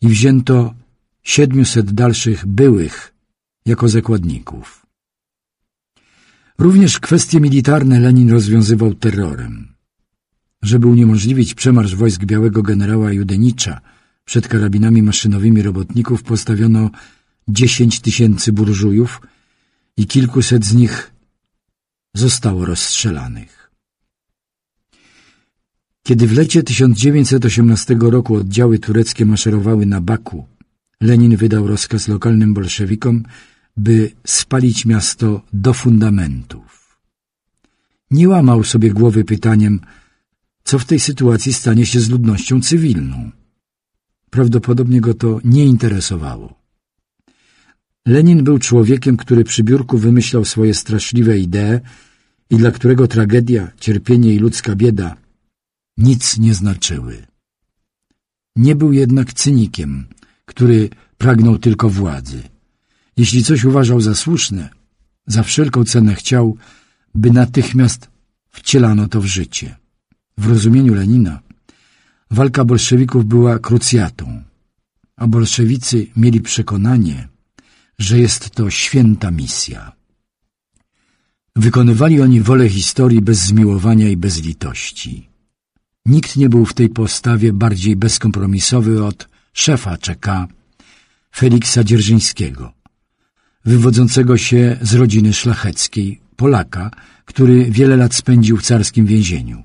i wzięto 700 dalszych byłych jako zakładników. Również kwestie militarne Lenin rozwiązywał terrorem. Żeby uniemożliwić przemarsz wojsk białego generała Judenicza, przed karabinami maszynowymi robotników postawiono dziesięć tysięcy burżujów i kilkuset z nich zostało rozstrzelanych. Kiedy w lecie 1918 roku oddziały tureckie maszerowały na Baku, Lenin wydał rozkaz lokalnym bolszewikom, by spalić miasto do fundamentów. Nie łamał sobie głowy pytaniem, co w tej sytuacji stanie się z ludnością cywilną. Prawdopodobnie go to nie interesowało. Lenin był człowiekiem, który przy biurku wymyślał swoje straszliwe idee i dla którego tragedia, cierpienie i ludzka bieda nic nie znaczyły. Nie był jednak cynikiem, który pragnął tylko władzy. Jeśli coś uważał za słuszne, za wszelką cenę chciał, by natychmiast wcielano to w życie. W rozumieniu Lenina walka bolszewików była krucjatą, a bolszewicy mieli przekonanie, że jest to święta misja. Wykonywali oni wolę historii bez zmiłowania i bez litości. Nikt nie był w tej postawie bardziej bezkompromisowy od szefa Czeka Feliksa Dzierżyńskiego wywodzącego się z rodziny szlacheckiej, Polaka, który wiele lat spędził w carskim więzieniu.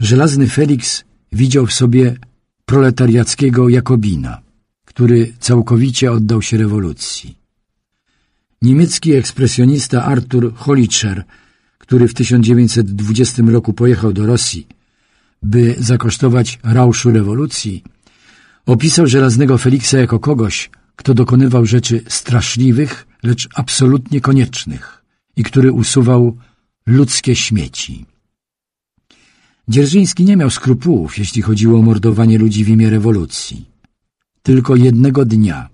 Żelazny Felix widział w sobie proletariackiego Jakobina, który całkowicie oddał się rewolucji. Niemiecki ekspresjonista Artur Holitscher, który w 1920 roku pojechał do Rosji, by zakosztować rauszu rewolucji, opisał żelaznego Feliksa jako kogoś, kto dokonywał rzeczy straszliwych, lecz absolutnie koniecznych i który usuwał ludzkie śmieci. Dzierżyński nie miał skrupułów, jeśli chodziło o mordowanie ludzi w imię rewolucji. Tylko jednego dnia,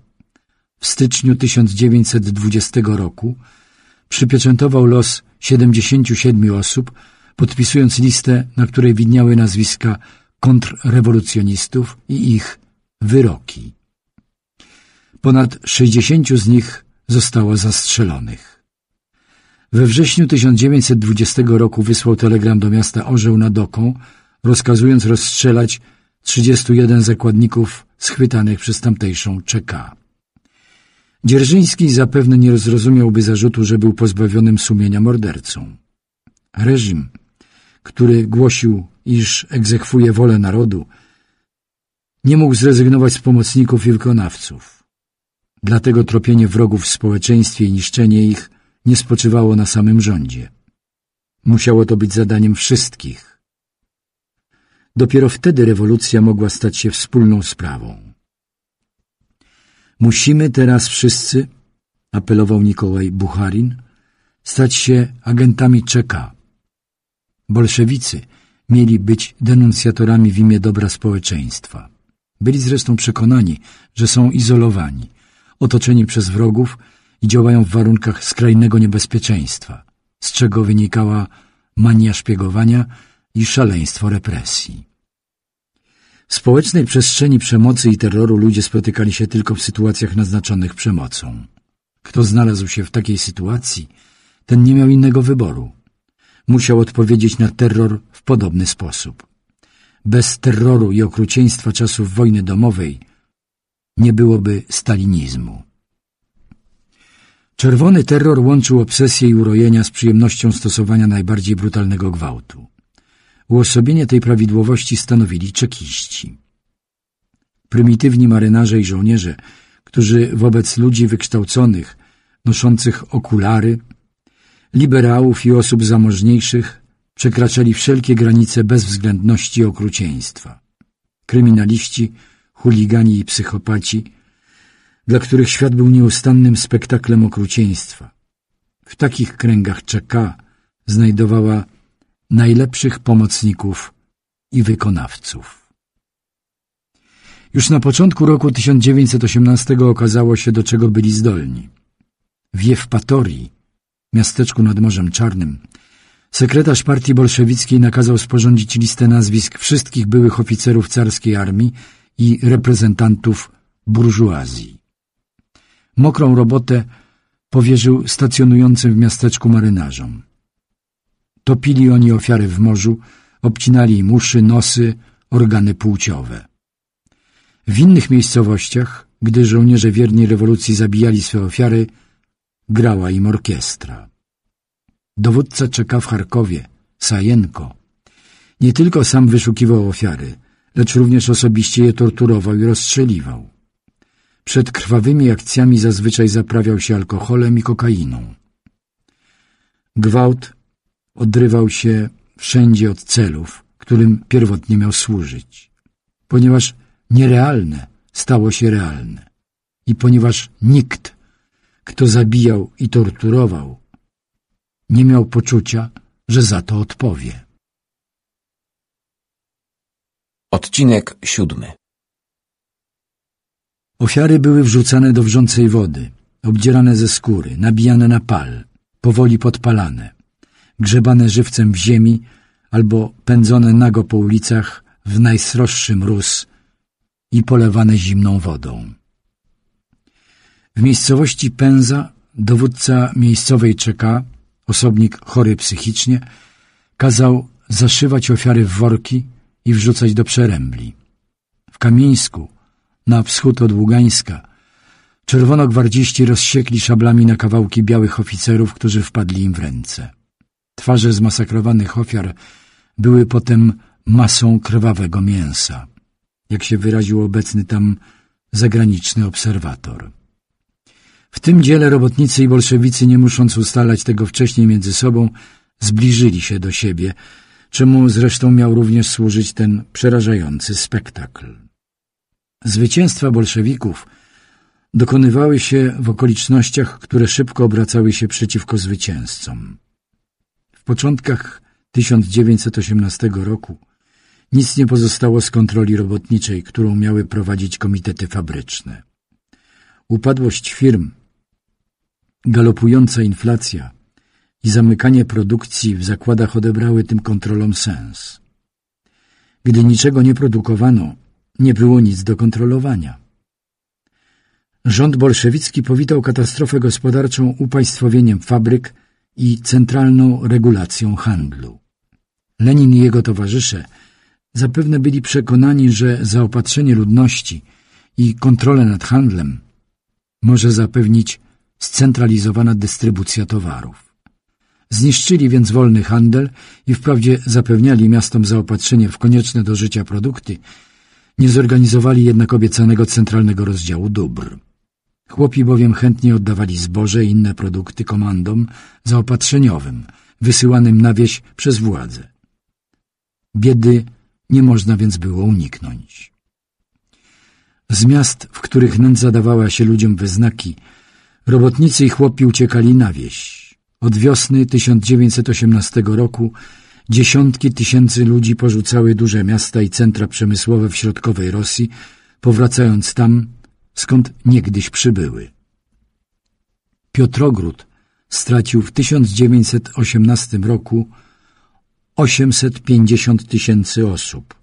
w styczniu 1920 roku, przypieczętował los 77 osób, podpisując listę, na której widniały nazwiska kontrrewolucjonistów i ich wyroki. Ponad 60 z nich zostało zastrzelonych. We wrześniu 1920 roku wysłał telegram do miasta Orzeł nad Oką, rozkazując rozstrzelać 31 zakładników schwytanych przez tamtejszą Czeka. Dzierżyński zapewne nie zrozumiałby zarzutu, że był pozbawionym sumienia mordercą. Reżim, który głosił, iż egzekwuje wolę narodu, nie mógł zrezygnować z pomocników i wykonawców. Dlatego tropienie wrogów w społeczeństwie i niszczenie ich nie spoczywało na samym rządzie. Musiało to być zadaniem wszystkich. Dopiero wtedy rewolucja mogła stać się wspólną sprawą. Musimy teraz wszyscy, apelował Nikołaj Bucharin, stać się agentami Czeka. Bolszewicy mieli być denuncjatorami w imię dobra społeczeństwa. Byli zresztą przekonani, że są izolowani – otoczeni przez wrogów i działają w warunkach skrajnego niebezpieczeństwa, z czego wynikała mania szpiegowania i szaleństwo represji. W społecznej przestrzeni przemocy i terroru ludzie spotykali się tylko w sytuacjach naznaczonych przemocą. Kto znalazł się w takiej sytuacji, ten nie miał innego wyboru. Musiał odpowiedzieć na terror w podobny sposób. Bez terroru i okrucieństwa czasów wojny domowej – nie byłoby stalinizmu. Czerwony terror łączył obsesję i urojenia z przyjemnością stosowania najbardziej brutalnego gwałtu. Uosobienie tej prawidłowości stanowili czekiści. Prymitywni marynarze i żołnierze, którzy wobec ludzi wykształconych, noszących okulary, liberałów i osób zamożniejszych przekraczali wszelkie granice bezwzględności i okrucieństwa. Kryminaliści – chuligani i psychopaci, dla których świat był nieustannym spektaklem okrucieństwa. W takich kręgach czeka znajdowała najlepszych pomocników i wykonawców. Już na początku roku 1918 okazało się, do czego byli zdolni. W Jewpatorii, miasteczku nad Morzem Czarnym, sekretarz partii bolszewickiej nakazał sporządzić listę nazwisk wszystkich byłych oficerów carskiej armii i reprezentantów burżuazji. Mokrą robotę powierzył stacjonującym w miasteczku marynarzom. Topili oni ofiary w morzu, obcinali im uszy, nosy, organy płciowe. W innych miejscowościach, gdy żołnierze wierni rewolucji zabijali swe ofiary, grała im orkiestra. Dowódca czeka w Charkowie, Sajenko. Nie tylko sam wyszukiwał ofiary, lecz również osobiście je torturował i rozstrzeliwał. Przed krwawymi akcjami zazwyczaj zaprawiał się alkoholem i kokainą. Gwałt odrywał się wszędzie od celów, którym pierwotnie miał służyć, ponieważ nierealne stało się realne i ponieważ nikt, kto zabijał i torturował, nie miał poczucia, że za to odpowie. Odcinek siódmy Ofiary były wrzucane do wrzącej wody, obdzierane ze skóry, nabijane na pal, powoli podpalane, grzebane żywcem w ziemi albo pędzone nago po ulicach w najsroższy mróz i polewane zimną wodą. W miejscowości Pęza dowódca miejscowej czeka, osobnik chory psychicznie, kazał zaszywać ofiary w worki, i wrzucać do przerębli. W Kamińsku, na wschód od Ługańska, czerwonogwardziści rozsiekli szablami na kawałki białych oficerów, którzy wpadli im w ręce. Twarze zmasakrowanych ofiar były potem masą krwawego mięsa, jak się wyraził obecny tam zagraniczny obserwator. W tym dziele robotnicy i bolszewicy, nie musząc ustalać tego wcześniej między sobą, zbliżyli się do siebie, czemu zresztą miał również służyć ten przerażający spektakl. Zwycięstwa bolszewików dokonywały się w okolicznościach, które szybko obracały się przeciwko zwycięzcom. W początkach 1918 roku nic nie pozostało z kontroli robotniczej, którą miały prowadzić komitety fabryczne. Upadłość firm, galopująca inflacja – i zamykanie produkcji w zakładach odebrały tym kontrolom sens. Gdy niczego nie produkowano, nie było nic do kontrolowania. Rząd bolszewicki powitał katastrofę gospodarczą upaństwowieniem fabryk i centralną regulacją handlu. Lenin i jego towarzysze zapewne byli przekonani, że zaopatrzenie ludności i kontrolę nad handlem może zapewnić scentralizowana dystrybucja towarów. Zniszczyli więc wolny handel i wprawdzie zapewniali miastom zaopatrzenie w konieczne do życia produkty, nie zorganizowali jednak obiecanego centralnego rozdziału dóbr. Chłopi bowiem chętnie oddawali zboże i inne produkty komandom zaopatrzeniowym, wysyłanym na wieś przez władzę. Biedy nie można więc było uniknąć. Z miast, w których nędza dawała się ludziom wyznaki, robotnicy i chłopi uciekali na wieś. Od wiosny 1918 roku dziesiątki tysięcy ludzi porzucały duże miasta i centra przemysłowe w środkowej Rosji, powracając tam, skąd niegdyś przybyły. Piotrogród stracił w 1918 roku 850 tysięcy osób,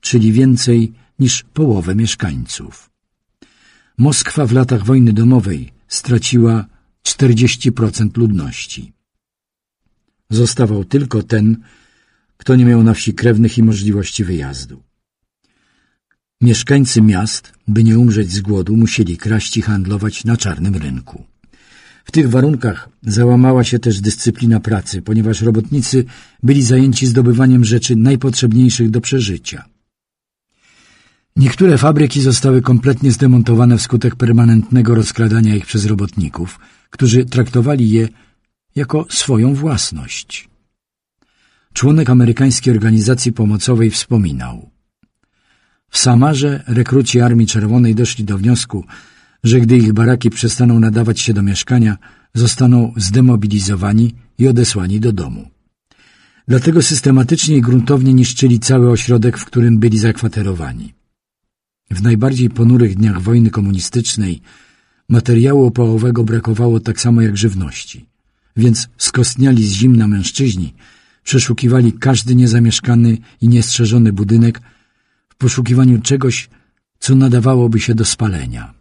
czyli więcej niż połowę mieszkańców. Moskwa w latach wojny domowej straciła 40% ludności. Zostawał tylko ten, kto nie miał na wsi krewnych i możliwości wyjazdu. Mieszkańcy miast, by nie umrzeć z głodu, musieli kraść i handlować na czarnym rynku. W tych warunkach załamała się też dyscyplina pracy, ponieważ robotnicy byli zajęci zdobywaniem rzeczy najpotrzebniejszych do przeżycia – Niektóre fabryki zostały kompletnie zdemontowane wskutek permanentnego rozkradania ich przez robotników, którzy traktowali je jako swoją własność. Członek amerykańskiej organizacji pomocowej wspominał. W Samarze rekruci Armii Czerwonej doszli do wniosku, że gdy ich baraki przestaną nadawać się do mieszkania, zostaną zdemobilizowani i odesłani do domu. Dlatego systematycznie i gruntownie niszczyli cały ośrodek, w którym byli zakwaterowani. W najbardziej ponurych dniach wojny komunistycznej materiału opałowego brakowało tak samo jak żywności, więc skostniali z zimna mężczyźni, przeszukiwali każdy niezamieszkany i niestrzeżony budynek w poszukiwaniu czegoś, co nadawałoby się do spalenia.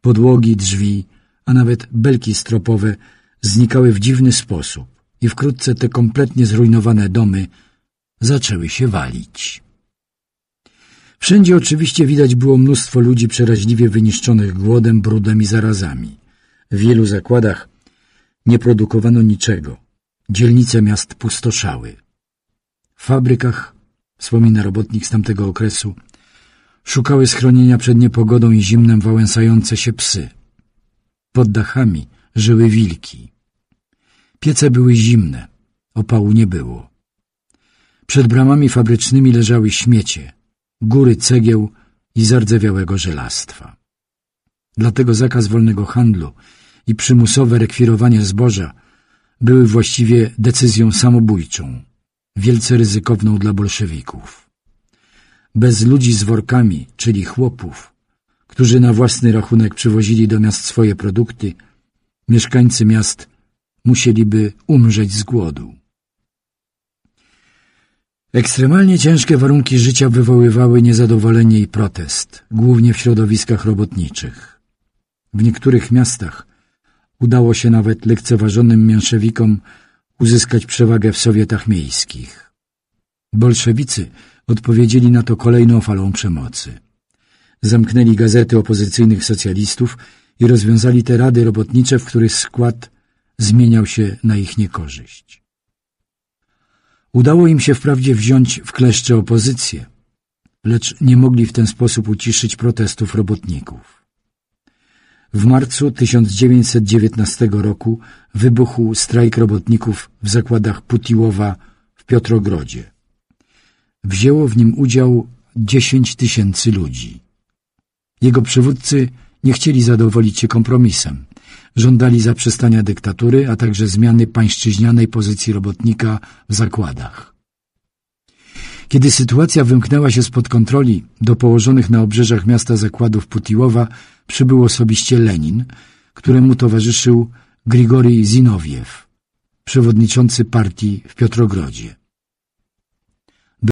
Podłogi, drzwi, a nawet belki stropowe znikały w dziwny sposób i wkrótce te kompletnie zrujnowane domy zaczęły się walić. Wszędzie oczywiście widać było mnóstwo ludzi przeraźliwie wyniszczonych głodem, brudem i zarazami. W wielu zakładach nie produkowano niczego. Dzielnice miast pustoszały. W fabrykach, wspomina robotnik z tamtego okresu, szukały schronienia przed niepogodą i zimnem wałęsające się psy. Pod dachami żyły wilki. Piece były zimne, opału nie było. Przed bramami fabrycznymi leżały śmiecie – góry cegieł i zardzewiałego żelastwa. Dlatego zakaz wolnego handlu i przymusowe rekwirowanie zboża były właściwie decyzją samobójczą, wielce ryzykowną dla bolszewików. Bez ludzi z workami, czyli chłopów, którzy na własny rachunek przywozili do miast swoje produkty, mieszkańcy miast musieliby umrzeć z głodu. Ekstremalnie ciężkie warunki życia wywoływały niezadowolenie i protest, głównie w środowiskach robotniczych. W niektórych miastach udało się nawet lekceważonym mięszewikom uzyskać przewagę w Sowietach miejskich. Bolszewicy odpowiedzieli na to kolejną falą przemocy. Zamknęli gazety opozycyjnych socjalistów i rozwiązali te rady robotnicze, w których skład zmieniał się na ich niekorzyść. Udało im się wprawdzie wziąć w kleszcze opozycję, lecz nie mogli w ten sposób uciszyć protestów robotników. W marcu 1919 roku wybuchł strajk robotników w zakładach Putiłowa w Piotrogrodzie. Wzięło w nim udział 10 tysięcy ludzi. Jego przywódcy nie chcieli zadowolić się kompromisem żądali zaprzestania dyktatury, a także zmiany pańszczyźnianej pozycji robotnika w zakładach. Kiedy sytuacja wymknęła się spod kontroli, do położonych na obrzeżach miasta zakładów Putiłowa przybył osobiście Lenin, któremu towarzyszył Grigori Zinowiew, przewodniczący partii w Piotrogrodzie.